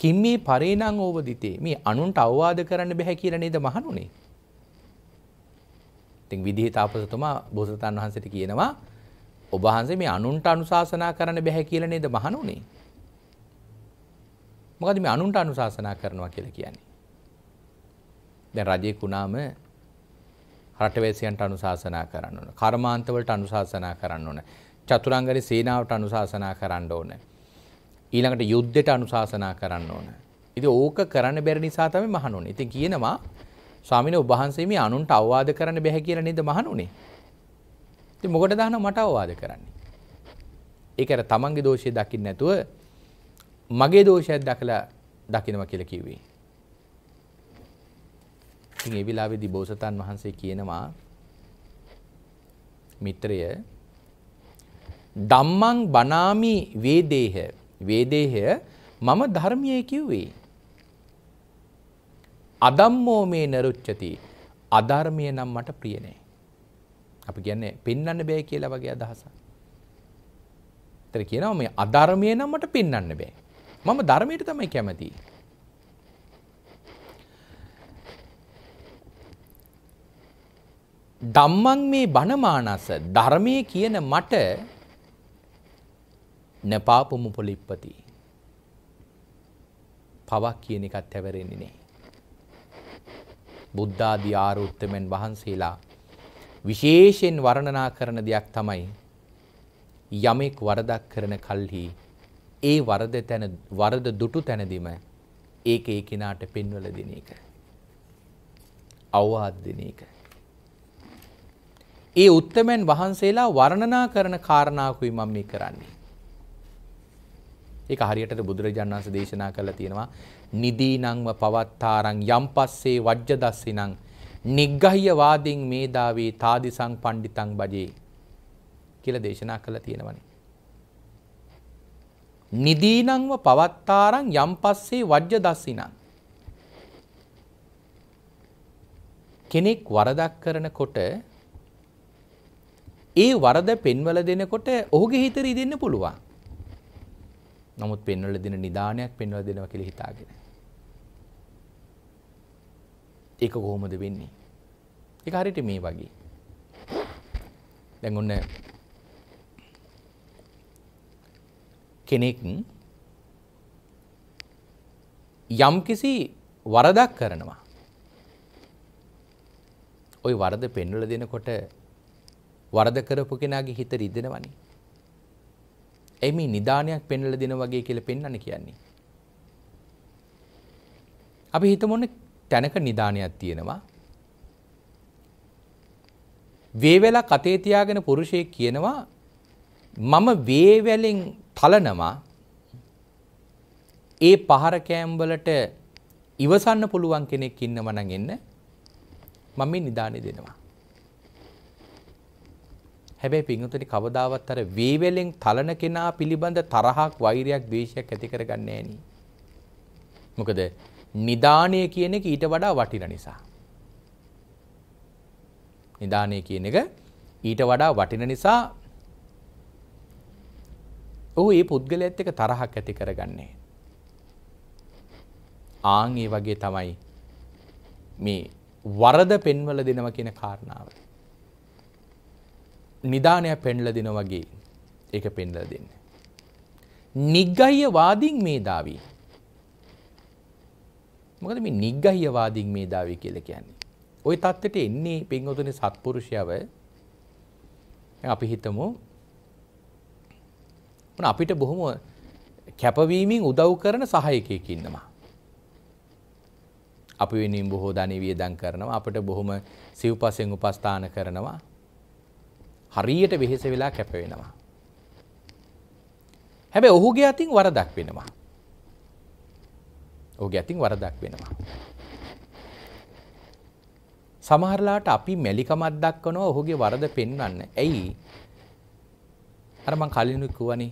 කින් මේ පරේනං ඕවදිතේ මේ අනුන්ට අවවාද කරන්න බැහැ කියලා නේද මහණුනේ. ඉතින් විදිහ තාපසතුමා බෝසතාණන් වහන්සේට කියනවා ඔබ වහන්සේ මේ අනුන්ට අනුශාසනා කරන්න බැහැ කියලා නේද මහණුනේ. මොකද මේ අනුන්ට අනුශාසනා කරනවා කියලා කියන්නේ. දැන් රජේ කුණාම රටවැසියන්ට අනුශාසනා කරන්න ඕන. කර්මාන්තවලට අනුශාසනා කරන්න ඕන. චතුරංගරි සීනාවට අනුශාසනා කරන්න ඕන. ඊළඟට යුද්ධයට අනුශාසනා කරන්න ඕන. ඉතින් ඕක කරන්න බැරි නිසා තමයි මහණුනේ. ඉතින් කියනවා ස්වාමීන් වහන්සේ මේ අනුන්ට අවවාද කරන්න බැහැ කියලා නේද මහණුනේ. ඉතින් මොකටද අහනවා මට අවවාද කරන්නේ? ඒක අර තමන්ගේ දෝෂය දකින්න නැතුව මගේ දෝෂයක් දැකලා දකින්නවා කියලා කිව්වේ. ඉතින් ඒ වෙලාවේදී බෝසතාන් වහන්සේ කියනවා මිත්‍රය ධම්මං බනාමි වේදේහ වේදේහය මම ධර්මයේ කිව්වේ අදම්මෝ මේ නරුච්චති අධර්මය නම් මට ප්‍රිය නෑ අපි කියන්නේ පෙන්වන්න බෑ කියලා වගේ අදහසක්. ඒතර කියනවා මේ අධර්මය නම් මට පෙන්වන්න බෑ. මම ධර්මයට තමයි කැමති. ධම්මං මේ බණමානස ධර්මයේ කියන මට නපාපමු පොලිප්පති. පවක් කියන එකත් හැවරෙන්නේ නේ. බුද්ධාදී ආරෝත්තමෙන් වහන්සේලා විශේෂයෙන් වර්ණනා කරන දෙයක් තමයි යමෙක් වරදක් කරන කල්හි ඒ වරද තැන වරද දුටු තැනදීම ඒක ඒ කෙනාට පෙන්වල දෙන එක. අවවාද දෙන එක. ඒ උත්තමයන් වහන්සේලා වර්ණනා කරන කාරණාකුයි මම මේ කරන්නේ. ඒක හරියටට බුදුරජාණන් වහන්සේ දේශනා කළා තියෙනවා නිදීනංව පවත්තාරං යම්පස්සේ වජ්ජදස්සිනං නිග්ගහ්‍ය වාදින් මේදාවේ තාදිසං පණ්ඩිතං බජේ කියලා දේශනා කළා තියෙනවනේ. නිදීනංව පවත්තාරං යම්පස්සේ වජ්ජදස්සිනං කෙනෙක් වරදක් කරනකොට ඒ වරද පෙන්වල දෙනකොට ඔහුගේ හිත රිදෙන්න පුළුවන්. නමුත් පෙන්වල දෙන නිදානයක් පෙන්වල දෙනවා කියලා හිතාගෙන. ඒක කොහොමද වෙන්නේ? ඒක හරියට මේ වගේ. දැන් ඔන්න කෙනෙක් යම්කිසි වරදක් කරනවා. ওই වරද පෙන්වල දෙනකොට වරද කරපු කෙනාගේ හිත රිදෙනවනේ. ඒ මේ නිදානයක් පෙන්වලා දෙන වගේ කියලා පෙන්වන්න කියන්නේ. අපි හිතමුනේ තැනක නිදානයක් තියෙනවා. වේවැලා කතේ තියාගෙන පුරුෂයෙක් කියනවා මම වේවැලෙන් තලනවා ඒ පහර කෑම් වලට ඉවසන්න පුළුවන් කෙනෙක් ඉන්නව නම් එන්න මම මේ නිදානේ දෙනවා හැබැයි පිංහතුනි කවදාවත් අර වේවැලෙන් තලන කෙනා පිළිබඳ තරහක් වෛරයක් දේශයක් ඇති කරගන්නේ නෑන. මොකද නිධානය කියන එක ඊට වඩා වටින නිසා. නිධානය කියන එක ඊට වඩා වටින නිසා ඔහු ඒ පුද්ගල ඇත් එක තරහක් ඇති කරගන්නේ. ආං ඒ වගේ තමයි මේ වරද පෙන්වල දෙනව කියන කාරණාව. නිධානයක් පෙන්ල දෙන වගේ එක පෙන්ල දෙන්න. නිග්ගහ්‍යවාදීන් මේ දාවී. මොකද මේ නිග්ගහ්‍යවාදීන් මේ දාවී කියලා කියන්නේ. ওই தත්තෙට එන්නේ පින්වතුනි සත්පුරුෂයව අපි හිතමු මොන අපිට බොහොම කැපවීමෙන් උදව් කරන සහායකයෙක් ඉන්නවා. අපි වෙනුවෙන් බොහෝ ධනෙ වියදම් කරනවා අපිට බොහොම සිව්පසෙන් උපස්ථාන කරනවා හරියට වෙහෙස වෙලා කැප වෙනවා. හැබැයි ඔහුගේ අතින් වරදක් වෙනවා. ඔහුගේ අතින් වරදක් වෙනවා. සමහරලාට අපි මැලිකමක් දක්වනවා ඔහුගේ වරද පෙන්වන්න. ඇයි? අර මං කලින් කිව්වනේ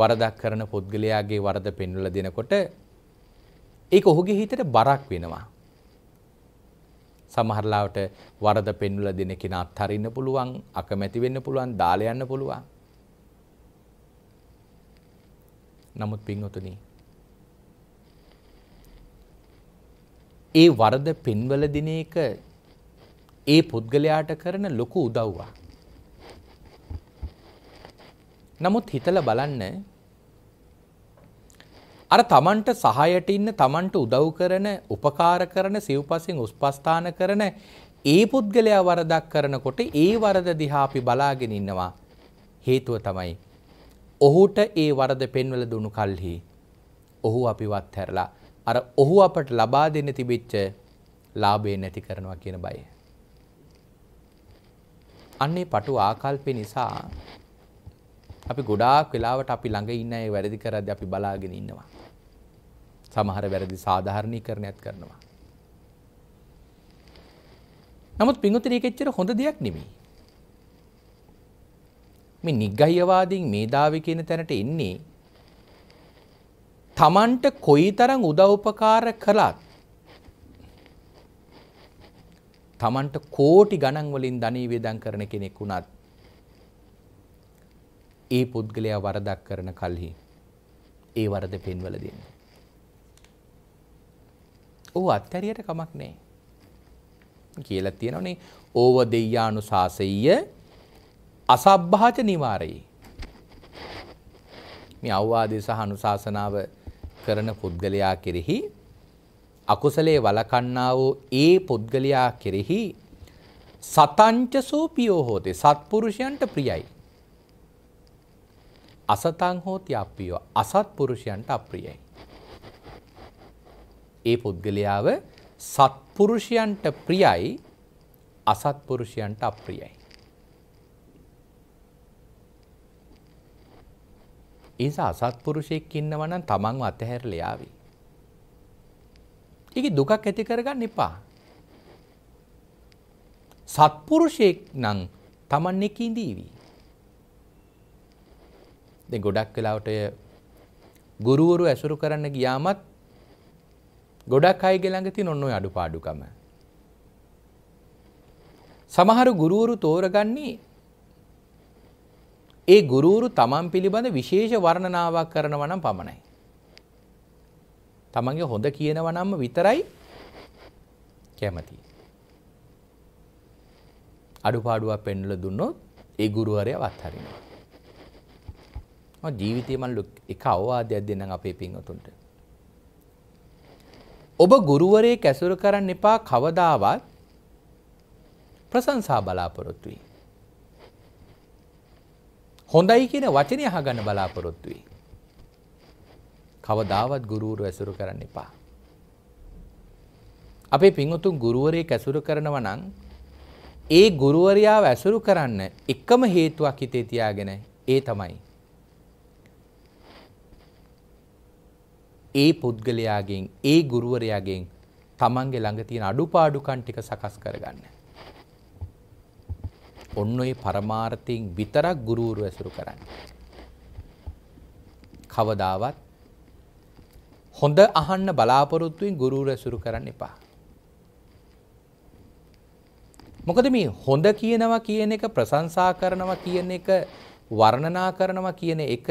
වරදක් කරන පුද්ගලයාගේ වරද පෙන්වලා දෙනකොට ඒක ඔහුගේ හිතට බරක් වෙනවා. සමහරලාවට වරද පෙන්වල දෙන කෙනා අත්හරින්න පුළුවන් අකමැති වෙන්න පුළුවන් දාලා යන්න පුළුවන්. නමුත් පින්වතුනි ඒ වරද පෙන්වල දින එක ඒ පුද්ගලයාට කරන ලොකු උදව්වක්. නමුත් හිතලා බලන්න අර තමන්ට සහයට ඉන්න තමන්ට උදව් කරන උපකාර කරන සිව්පසින් උස්පස්ථාන කරන ඒ පුද්ගලයා වරදක් කරනකොට ඒ වරද දිහා අපි බලාගෙන ඉන්නවා හේතුව තමයි ඔහුට ඒ වරද පෙන්වල දුණු කල්හි ඔහු අපිවත් හැරලා අර ඔහු අපට ලබා දෙන්න තිබිච්ච ලාභේ නැති කරනවා කියන බය. අන්නේ පටු ආකල්පය නිසා අපි ගොඩාක් වෙලාවට අපි ළඟ ඉන්න අය වැරදි කරද්දී අපි බලාගෙන ඉන්නවා. සමහර වැරදි සාධාරණීකරණයක් කරනවා. නමුත් පිංගුතුනි කෙච්චර හොඳ දෙයක් නෙමෙයි. මේ නිග්ගහ්‍යවාදීන් මේ දාවේ කියන තැනට එන්නේ තමන්ට කොයිතරම් උදව්පකාර කළත් තමන්ට කෝටි ගණන් වලින් ධනී වේදම් කරන කෙනෙක් වුණත් ඒ පුද්ගලයා වරදක් කරන කල්හි ඒ වරද පෙන්වල දෙන්නේ ඔහු අත්හැරියට කමක් නෑ. කියලා තියෙනවනේ ඕව දෙයානු ශාසීය අසබ්භාච නිවාරයේ. මේ අවවාදය සහ අනුශාසනාව කරන පුද්ගලයා කෙරෙහි අකුසලේ වලකන්නා වූ ඒ පුද්ගලයා කෙරෙහි සතංචසෝ පියෝ හෝතේ සත්පුරුෂයන්ට ප්‍රියයි. අසතං හෝති අප්පියෝ අසත්පුරුෂයන්ට අප්‍රියයි. ඒ පුද්ගලයාව සත්පුරුෂයන්ට ප්‍රියයි අසත්පුරුෂයන්ට අප්‍රියයි. ඒස අසත්පුරුෂයෙක් ඉන්නවා නම් තමන්ව අතහැරලා යාවි. ඒකේ දුකක් ඇති කරගන්න එපා. සත්පුරුෂයෙක් නම් තමන් එක ඉඳීවි. දැන් ගොඩක් වෙලාවට ගුරුවරු ඇසුරු කරන්න ගියාමත් ගොඩක් අයගේ ළඟ තියෙන ඔන්න ඔය අඩුපාඩුකම. සමහර ගුරුවරු තෝරගන්නේ ඒ ගුරුවරු තමන් පිළිබඳ විශේෂ වර්ණනාවක් කරනවා නම් පමණයි. තමන්ගේ හොඳ කියනවා නම් විතරයි කැමති. අඩුපාඩුවක් පෙන්වලා දුන්නොත් ඒ ගුරුවරයා වත්හරිනවා. ජීවිතේ මම එක අවවාදයක් දෙන්නම් අපේ පින්වතුන්ට. ඔබ ගුරුවරයෙක් ඇසුර කරන්න එපා කවදාවත් ප්‍රශංසා බලාපොරොත්තු වෙයි. හොඳයි කියන වචනේ අහගන්න බලාපොරොත්තු වෙයි. කවදාවත් ගුරුවරු ඇසුර කරන්න එපා. අපේ පින්වතුන් ගුරුවරයෙක් ඇසුර කරනවා නම් ඒ ගුරුවරයාව ඇසුරු කරන්න එකම හේතුවක් හිතේ තියාගෙන ඒ තමයි ඒ පුද්ගලයාගෙන් ඒ ගුරුවරයාගෙන් තමන්ගේ ළඟ තියෙන අඩුපාඩුකම් ටික සකස් කරගන්න. ඔන්න ඔය පරමාර්ථයෙන් විතරක් ගුරුවරු ඇසුරු කරන්න. කවදාවත් හොඳ අහන්න බලාපොරොත්තුවෙන් ගුරුවරු ඇසුරු කරන්න එපා. මොකද මේ හොඳ කියනවා කියන එක ප්‍රශංසා කරනවා කියන එක වර්ණනා කරනවා කියන එක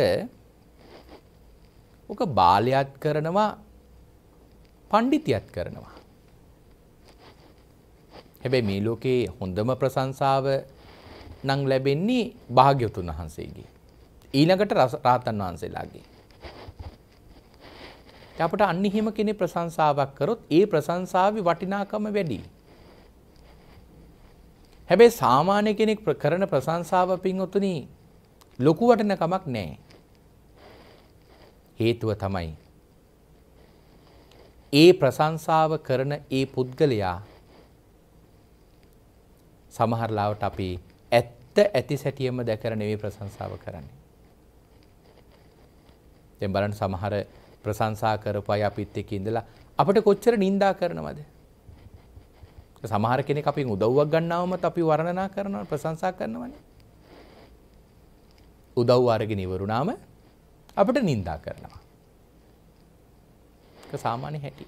ඕක බාලයත් කරනවා පණ්ඩිතියත් කරනවා. හැබැයි මේ ලෝකේ හොඳම ප්‍රශංසාව නම් ලැබෙන්නේ භාග්‍යවතුන් වහන්සේගේ. ඊළඟට රාතන් වහන්සේලාගේ. අපට අන්න එහෙම කෙනෙක් ප්‍රශංසාවක් කරොත් ඒ ප්‍රශංසාවේ වටිනාකම වැඩි. හැබැයි සාමාන්‍ය කෙනෙක් කරන ප්‍රශංසාව පින්වතුනි ලොකු වටිනකමක් නැහැ. හේතුව තමයි. ඒ ප්‍රශංසාව කරන ඒ පුද්ගලයා සමහරලාවට අපි ඇත්ත ඇති සැටියම දැකර නෙවෙයි ප්‍රශංසාව කරන්නේ. දැන් බලන්න සමහර ප්‍රශංසා කරපුවයි අපිත් එක්ක ඉඳලා අපිට කොච්චර නිඳා කරනවද? සමහර කෙනෙක් අපින් උදව්වක් ගන්නවමත් අපි වර්ණනා කරනවා ප්‍රශංසා කරනවනේ. උදව්ව අරගෙන ඉවරුණාම අපට නින්දා කරනවා. සාමාන්‍ය හැටි.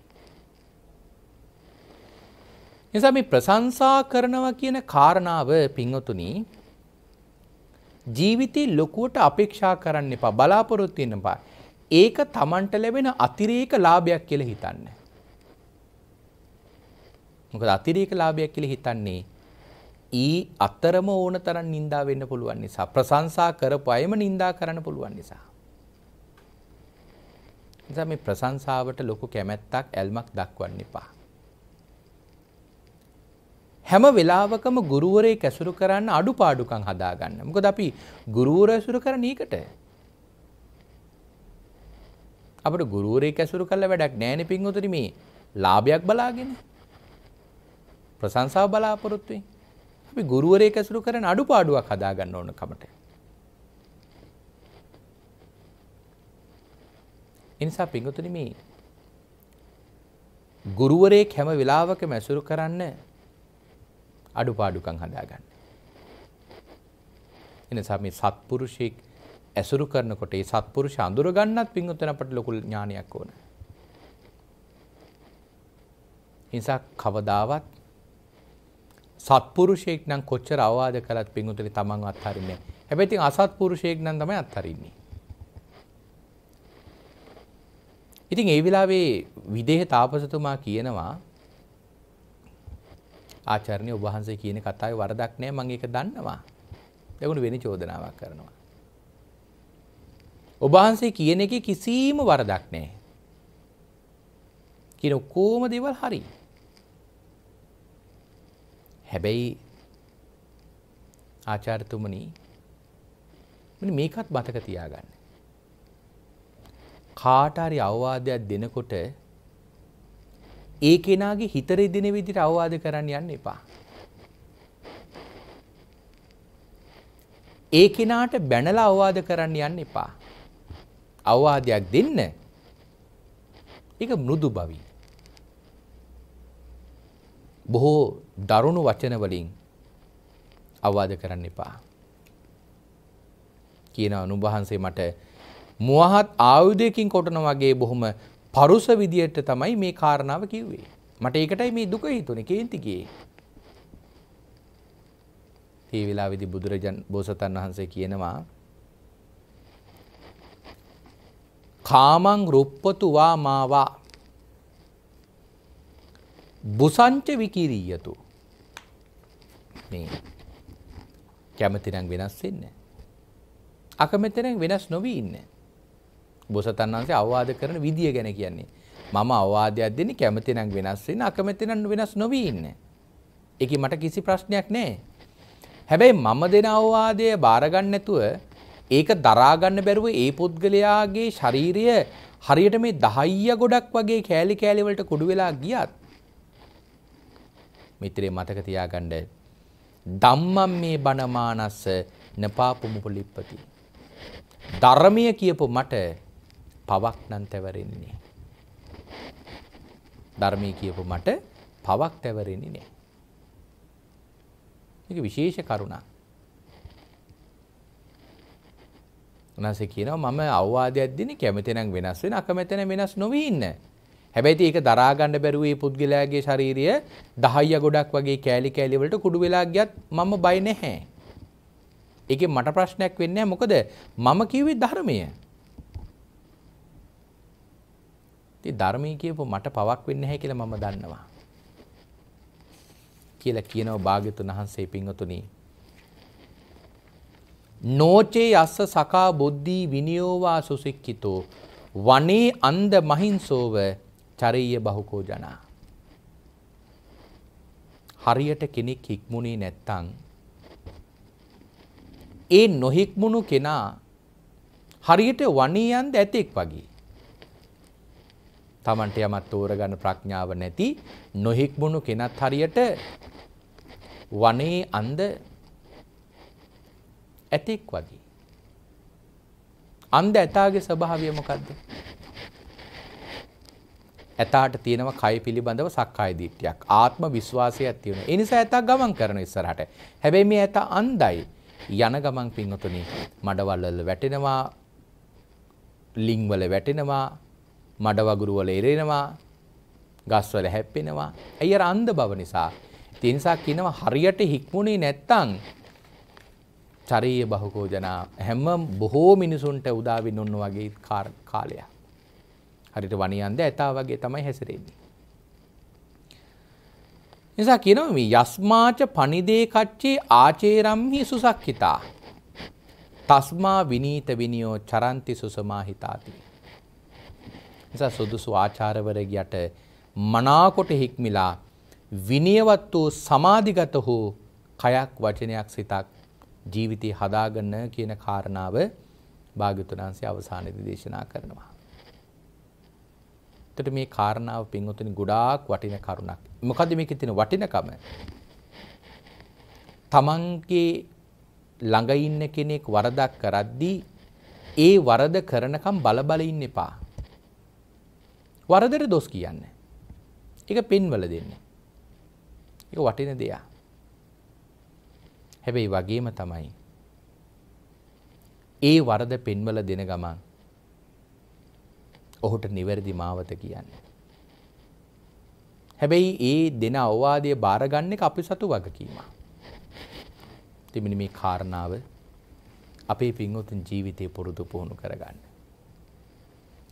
නිසා මේ ප්‍රශංසා කරනවා කියන කාරණාව පින්වතුනි ජීවිතේ ලොකුවට අපේක්ෂා කරන්න එපා බලාපොරොත්තු වෙන්න එපා. ඒක Tamanට ලැබෙන අතිරේක ලාභයක් කියලා හිතන්න. මොකද අතිරේක ලාභයක් කියලා හිතන්නේ ඊ අතරම ඕන තරම් නිඳා වෙන්න පුළුවන් නිසා ප්‍රශංසා කරපු අයම නිඳා කරන්න පුළුවන් නිසා. නිසා මේ ප්‍රශංසාවට ලොකු කැමැත්තක් ඇල්මක් දක්වන්න එපා. හැම වෙලාවකම ගුරුවරයෙක් ඇසුරු කරන්න අඩුපාඩුකම් හදාගන්න. මොකද අපි ගුරුවර ඇසුරු කරන එකට අපිට ගුරුවරයෙක් ඇසුරු කළා වැඩක් නැහැ නේ පින්වතුනි මේ ලාභයක් බලාගෙන ප්‍රශංසාව බලාපොරොත්තු වෙයි. අපි ගුරුවරයෙක් ඇසුරු කරන අඩුපාඩුවක් හදාගන්න ඕන කමට. එනිසා පිංගුතුනි මේ ගුරුවරයෙක් හැම වෙලාවකම ඇසුරු කරන්න අඩුපාඩුකම් හදාගන්න. එනිසා මේ සත්පුරුෂයෙක් ඇසුරු කරනකොට ඒ සත්පුරුෂ අඳුර ගන්නත් පිංගුතුන අපට ලොකු ඥානයක් ඕන. නිසා කවදාවත් සත්පුරුෂයෙක් නම් කොච්චර අවවාද කළත් පිංගුතුනි තමන්ව අත්හරින්නේ. හැබැයි ඉතින් අසත්පුරුෂයෙක් නම් තමයි අත්හරින්නේ. ඉතින් ඒ වෙලාවේ විදේහ තාපසතුමා කියනවා ආචාර්ය ඔබ වහන්සේ කියන කතාවේ වරදක් නැහැ මම ඒක දන්නවා. ඒගොල්ලෝ වෙන චෝදනාවක් කරනවා. ඔබ වහන්සේ කියන එකේ කිසිම වරදක් නැහැ. කියන ඔක්කොම දේවල් හරි. හැබැයි ආචාර්යතුමනි මෙන්න මේකත් මතක තියාගන්න. කාට හරි අවවාදයක් දෙනකොට ඒ කෙනාගේ හිත රිදෙන විදිහට අවවාද කරන්න යන්න එපා. ඒ කෙනාට බැනලා අවවාද කරන්න යන්න එපා. අවවාදයක් දෙන්න. ඒක මෘදු බවයි. බොහෝ දරුණු වචන වලින් අවවාද කරන්න එපා. කියන අනුභවන්සේ මට මුවහත් ආයුධයකින් කොටන වගේ බොහොම පරුස විදියට තමයි මේ කාරණාව කිව්වේ. මට ඒකටයි මේ දුක හිතුනේ කේන්ති ගියේ. ඒ වෙලාවේදී බුදුරජාන් බෝසතන් වහන්සේ කියනවා කාමං රුප්පතු වා මාවා බුසංච විකිරියතු මේ කැමති නම් වෙනස් වෙන්නේ අකමැති නම් වෙනස් නොවී ඉන්නේ බොසතන් වහන්සේ අවවාද කරන විදිය ගැන කියන්නේ. මම අවවාදයක් දෙන්නේ කැමති නම් වෙනස් වෙන්න අකමැති නම් වෙනස් නොවී ඉන්න. ඒකේ මට කිසි ප්‍රශ්නයක් නැහැ. හැබැයි මම දෙන අවවාදය බාර නැතුව ඒක දරා ගන්න බැරුව ඒ පුද්ගලයාගේ ශාරීරය හරියට මේ දහයිය ගොඩක් වගේ කෑලි කෑලි වලට කුඩු වෙලා ගියත් මිත්‍රේ මතක තියාගන්න ධම්මම් මේ බණමානස්ස නපාපුමුපලිප්පති ධර්මීය කියපු මට පවක් නම් තැවරෙන්නේ නෑ. ධර්මයේ කියපු මට පවක් තැවරෙන්නේ නෑ. මේක විශේෂ කරුණක්. උනාසේ කියනවා මම අවවාදයක් දෙන්නේ කැමති නම් වෙනස් වෙන අකමැති නම් වෙනස් නොවී ඉන්න. හැබැයි ඒක දරා ගන්න බැරුව මේ පුද්ගලයාගේ ශාරීරිය දහයිය ගොඩක් වගේ කෑලි කෑලි වලට කුඩු වෙලා ගියත් මම බය නැහැ. ඒකේ මට ප්‍රශ්නයක් වෙන්නේ නැහැ මොකද මම කිව්වේ ධර්මය. ඉතින් ධර්මයේ කියපු මට පවක් වෙන්නේ නැහැ කියලා මම දන්නවා. කියලා කියනවා භාග්‍යතුන් වහන්සේ පිංගතුනි. නෝචේ අස්ස සකා බුද්ධි විනියෝවා සුසික්කිතෝ වනේ අන්ද මහින්සෝව චරීය බහුකෝ ජනා. හරියට කෙනෙක් හික්මුණේ නැත්තං. ඒ නොහික්මුණු කෙනා හරියට වනේ යන්ද ඇතෙක් වගේ. Tamanට යමක් තෝරගන්න ප්‍රඥාව නැති නොහික්මුණු කෙනත් හරියට වනේ අන්ධ ඇතෙක් වගේ. අන්ද ඇතාගේ ස්වභාවය මොකක්ද. ඇතාට තියෙනව කයි පිළිබඳව සක්කාය දිට්ටියක් ආත්ම විශ්වාසයක් තියෙන. එනිසා ඇතා ගමන් කරන ඉස්සරහට. හැබැයි මේ ඇතා අන්දයි යන ගමන් පින්නතුනි මඩවල්වල වැටෙනවා ලිංවල වැටෙනවා මඩ වගුරු වල එරෙනවා ගස්වල හැප්පෙනවා. ඇයි අර අන්ධ බව නිසා. ඒ නිසා කියනවා හරියට හික්මුනේ නැත්තම් චරීය බහුකෝජනා හැම බොහෝ මිනිසුන්ට උදා වෙන්න වගේ කාලයක්. හරියට වණියන්ද ඇතා වගේ තමයි හැසිරෙන්නේ. නිසා කියනවා මේ යස්මාච පනිදේ කච්චේ ආචේරම්හි සුසක්කිතා. තස්මා විනීත විනියෝ චරන්ති සුසමාහිතාති. නිසා සුදුසු ආචාරවරයාට මනාකොට හික්මිලා විනයවත් වූ සමාධිගත වූ කයක් වචනයක් සිතක් ජීවිතය හදාගන්න කියන කාරණාව භාග්‍යතුන් වහන්සේ අවසානයේදී දේශනා කරනවා. එතකොට මේ කාරණාව පින්වතුනි ගොඩාක් වටින කරුණක්. මොකද මේකේ තියෙන වටිනකම? Tamanගේ ළඟ ඉන්න කෙනෙක් වරදක් කරද්දී ඒ වරද කරනකම් බල බල ඉන්න එපා. වරදට දොස් කියන්න. එක පෙන්වල දෙන්න. එක වටින දෙයා. හැබැයි වගේම තමයි. ඒ වරද පෙන්වල දෙන ගමන් ඔහුට නිවැරදි මාවත කියන්න. හැබැයි ඒ දෙන අවවාදය භාරගන්න එක අපි සතු වගකීම. තිමිනි මේ කාරණාව අපේ පින්වතුන් ජීවිතය පුරුදු පුහුණු කරගන්න.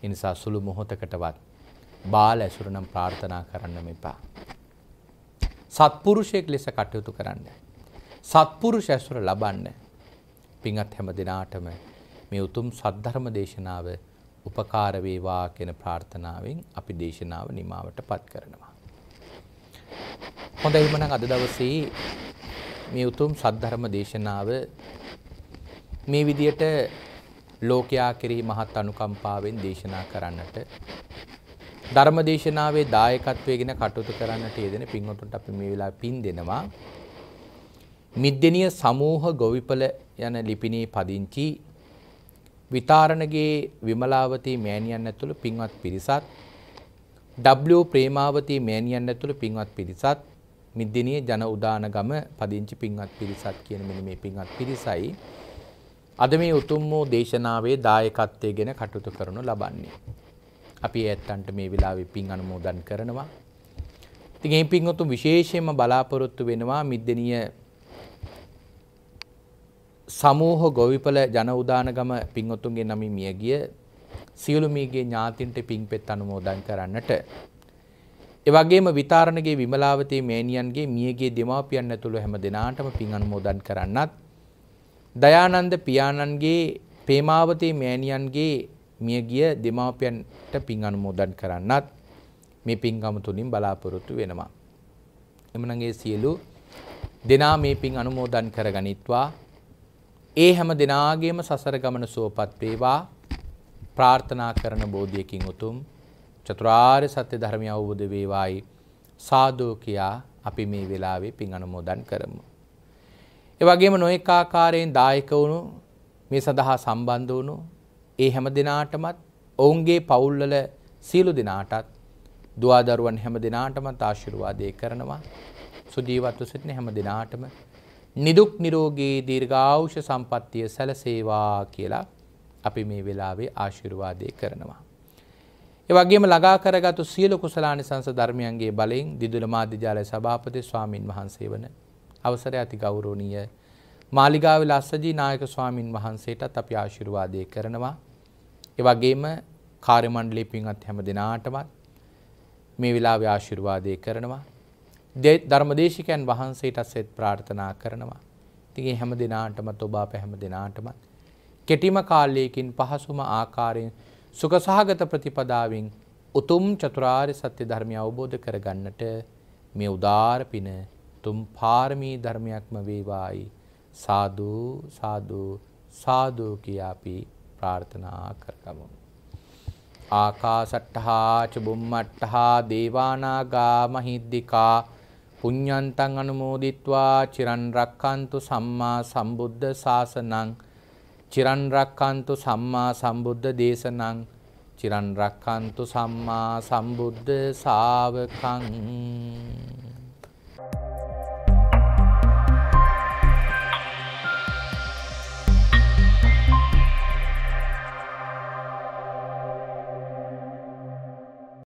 එනිසා සුළු මොහොතකටවත් බාල ඇසුරනම් ප්‍රාර්ථනා කරන්න මෙපා. සත්පුරුෂයෙක් ලෙස කටයුතු කරන්න. සත්පුරුෂ ඇසුර ලබන්න. පිංගත් හැම දිනාටම මේ උතුම් සද්ධර්ම දේශනාව උපකාර වේවා කියන ප්‍රාර්ථනාවෙන් අපි දේශනාව නිමාවටපත් කරනවා. හොඳයි එහෙනම් අද දවසේ මේ උතුම් සද්ධර්ම දේශනාව මේ විදියට ලෝකයා කෙරෙහි මහත් අනුකම්පාවෙන් දේශනා කරන්නට ධර්මදේශනාවේ දායකත්වය ගැන කටයුතු කරන්නට යෙදෙන පින්වතුන්ට අපි මේ වෙලාවේ පින් දෙනවා. මිද්දෙනිය සමූහ ගොවිපල යන ලිපිණේ පදිංචි විතාරණගේ විමලාවතී මෑණියන් ඇතුළු පින්වත් පිරිසත් W ප්‍රේමාවතී මෑණියන් ඇතුළු පින්වත් පිරිසත් මිද්දිනිය ජන උදානගම පදිංචි පින්වත් පිරිසත් කියන මෙන්න මේ පින්වත් පිරිසයි අද මේ උතුම් වූ දේශනාවේ දායකත්වයේගෙන කටයුතු කරනු ලබන්නේ අපි ඇත්තන්ට මේ වෙලාවේ පින් අනුමෝදන් කරනවා. ඉතින් මේ පින්වතුන් විශේෂයෙන්ම බලාපොරොත්තු වෙනවා මිද්දෙනිය සමූහ ගොවිපල ජන උදානගම පින්වතුන්ගේ නමින් මිය ගිය සියලු මීගේ ඥාතින්ට පින්පෙත් අනුමෝදන් කරන්නට. ඒ වගේම විතාරණගේ විමලාවතී මේනියන්ගේ මියගේ දෙමාපියන් ඇතුළු හැම දෙනාටම පින් අනුමෝදන් කරන්නත් දයානන්ද පියාණන්ගේ ප්‍රේමාවතී මෑණියන්ගේ මියගිය දෙමාපියන්ට පින් අනුමෝදන් කරන්නත් මේ පින්කම තුලින් බලාපොරොත්තු වෙනවා. එමනම් සියලු දෙනා මේ පින් අනුමෝදන් කරගනිත්වා. ඒ හැම දිනාගේම සසර ගමන සුවපත් වේවා. ප්‍රාර්ථනා කරන බෝධියකින් උතුම් චතුරාර්ය සත්‍ය ධර්මය අවබෝධ වේවායි සාදු කියා අපි මේ වෙලාවේ පින් අනුමෝදන් කරමු. ඒ වගේම නොඑක ආකාරයෙන් දායක වුණු මේ සඳහා සම්බන්ධ වුණු ඒ හැම දෙනාටමත් ඔවුන්ගේ පවුල්වල සියලු දෙනාටත් දුවදරුවන් හැම දෙනාටමත් ආශිර්වාදය කරනවා. සුජීවත්ව සිටින හැම දෙනාටම නිදුක් නිරෝගී දීර්ඝායුෂ සම්පන්නිය සැලසේවා කියලා අපි මේ වෙලාවේ ආශිර්වාදය කරනවා. ඒ වගේම ළඟා කරගත්තු සියලු කුසලානිසංස ධර්මයන්ගේ බලයෙන් දිදුල මාධ්‍යජාලය සභාපති ස්වාමින් වහන්සේ වන අවසරය අති ගෞරවනීය මාලිගාවල අස්සජී නායක ස්වාමින් වහන්සේටත් අපි ආශිර්වාදය කරනවා. ඒ වගේම කාර්ය මණ්ඩලයේ පින්වත් හැම දිනාටමත් මේ වෙලාවේ ආශිර්වාදය කරනවා. ධර්මදේශිකයන් වහන්සේටත් සෙත් ප්‍රාර්ථනා කරනවා. ඉතින් මේ හැම දිනාටමත් ඔබ අප හැම දිනාටමත් කෙටිම කාලයකින් පහසුම ආකාරයෙන් සුඛසහගත ප්‍රතිපදාවෙන් උතුම් චතුරාර්ය සත්‍ය ධර්මය අවබෝධ කරගන්නට මේ උදාර පින තුම් පාරමී ධර්මයක්ම වේවායි සාදු සාදු සාදු කියා අපි ප්‍රාර්ථනා කරගමු. ආකාසට්ඨහා ච බුම්මට්ඨහා දේවානාගා මහිද්దికා පුඤ්ඤන්තං අනුමෝදිත්වා චිරන් රක්칸තු සම්මා සම්බුද්ධ ශාසනං චිරන් රක්칸තු සම්මා සම්බුද්ධ දේශනං චිරන් රක්칸තු සම්මා සම්බුද්ධ ශාවකං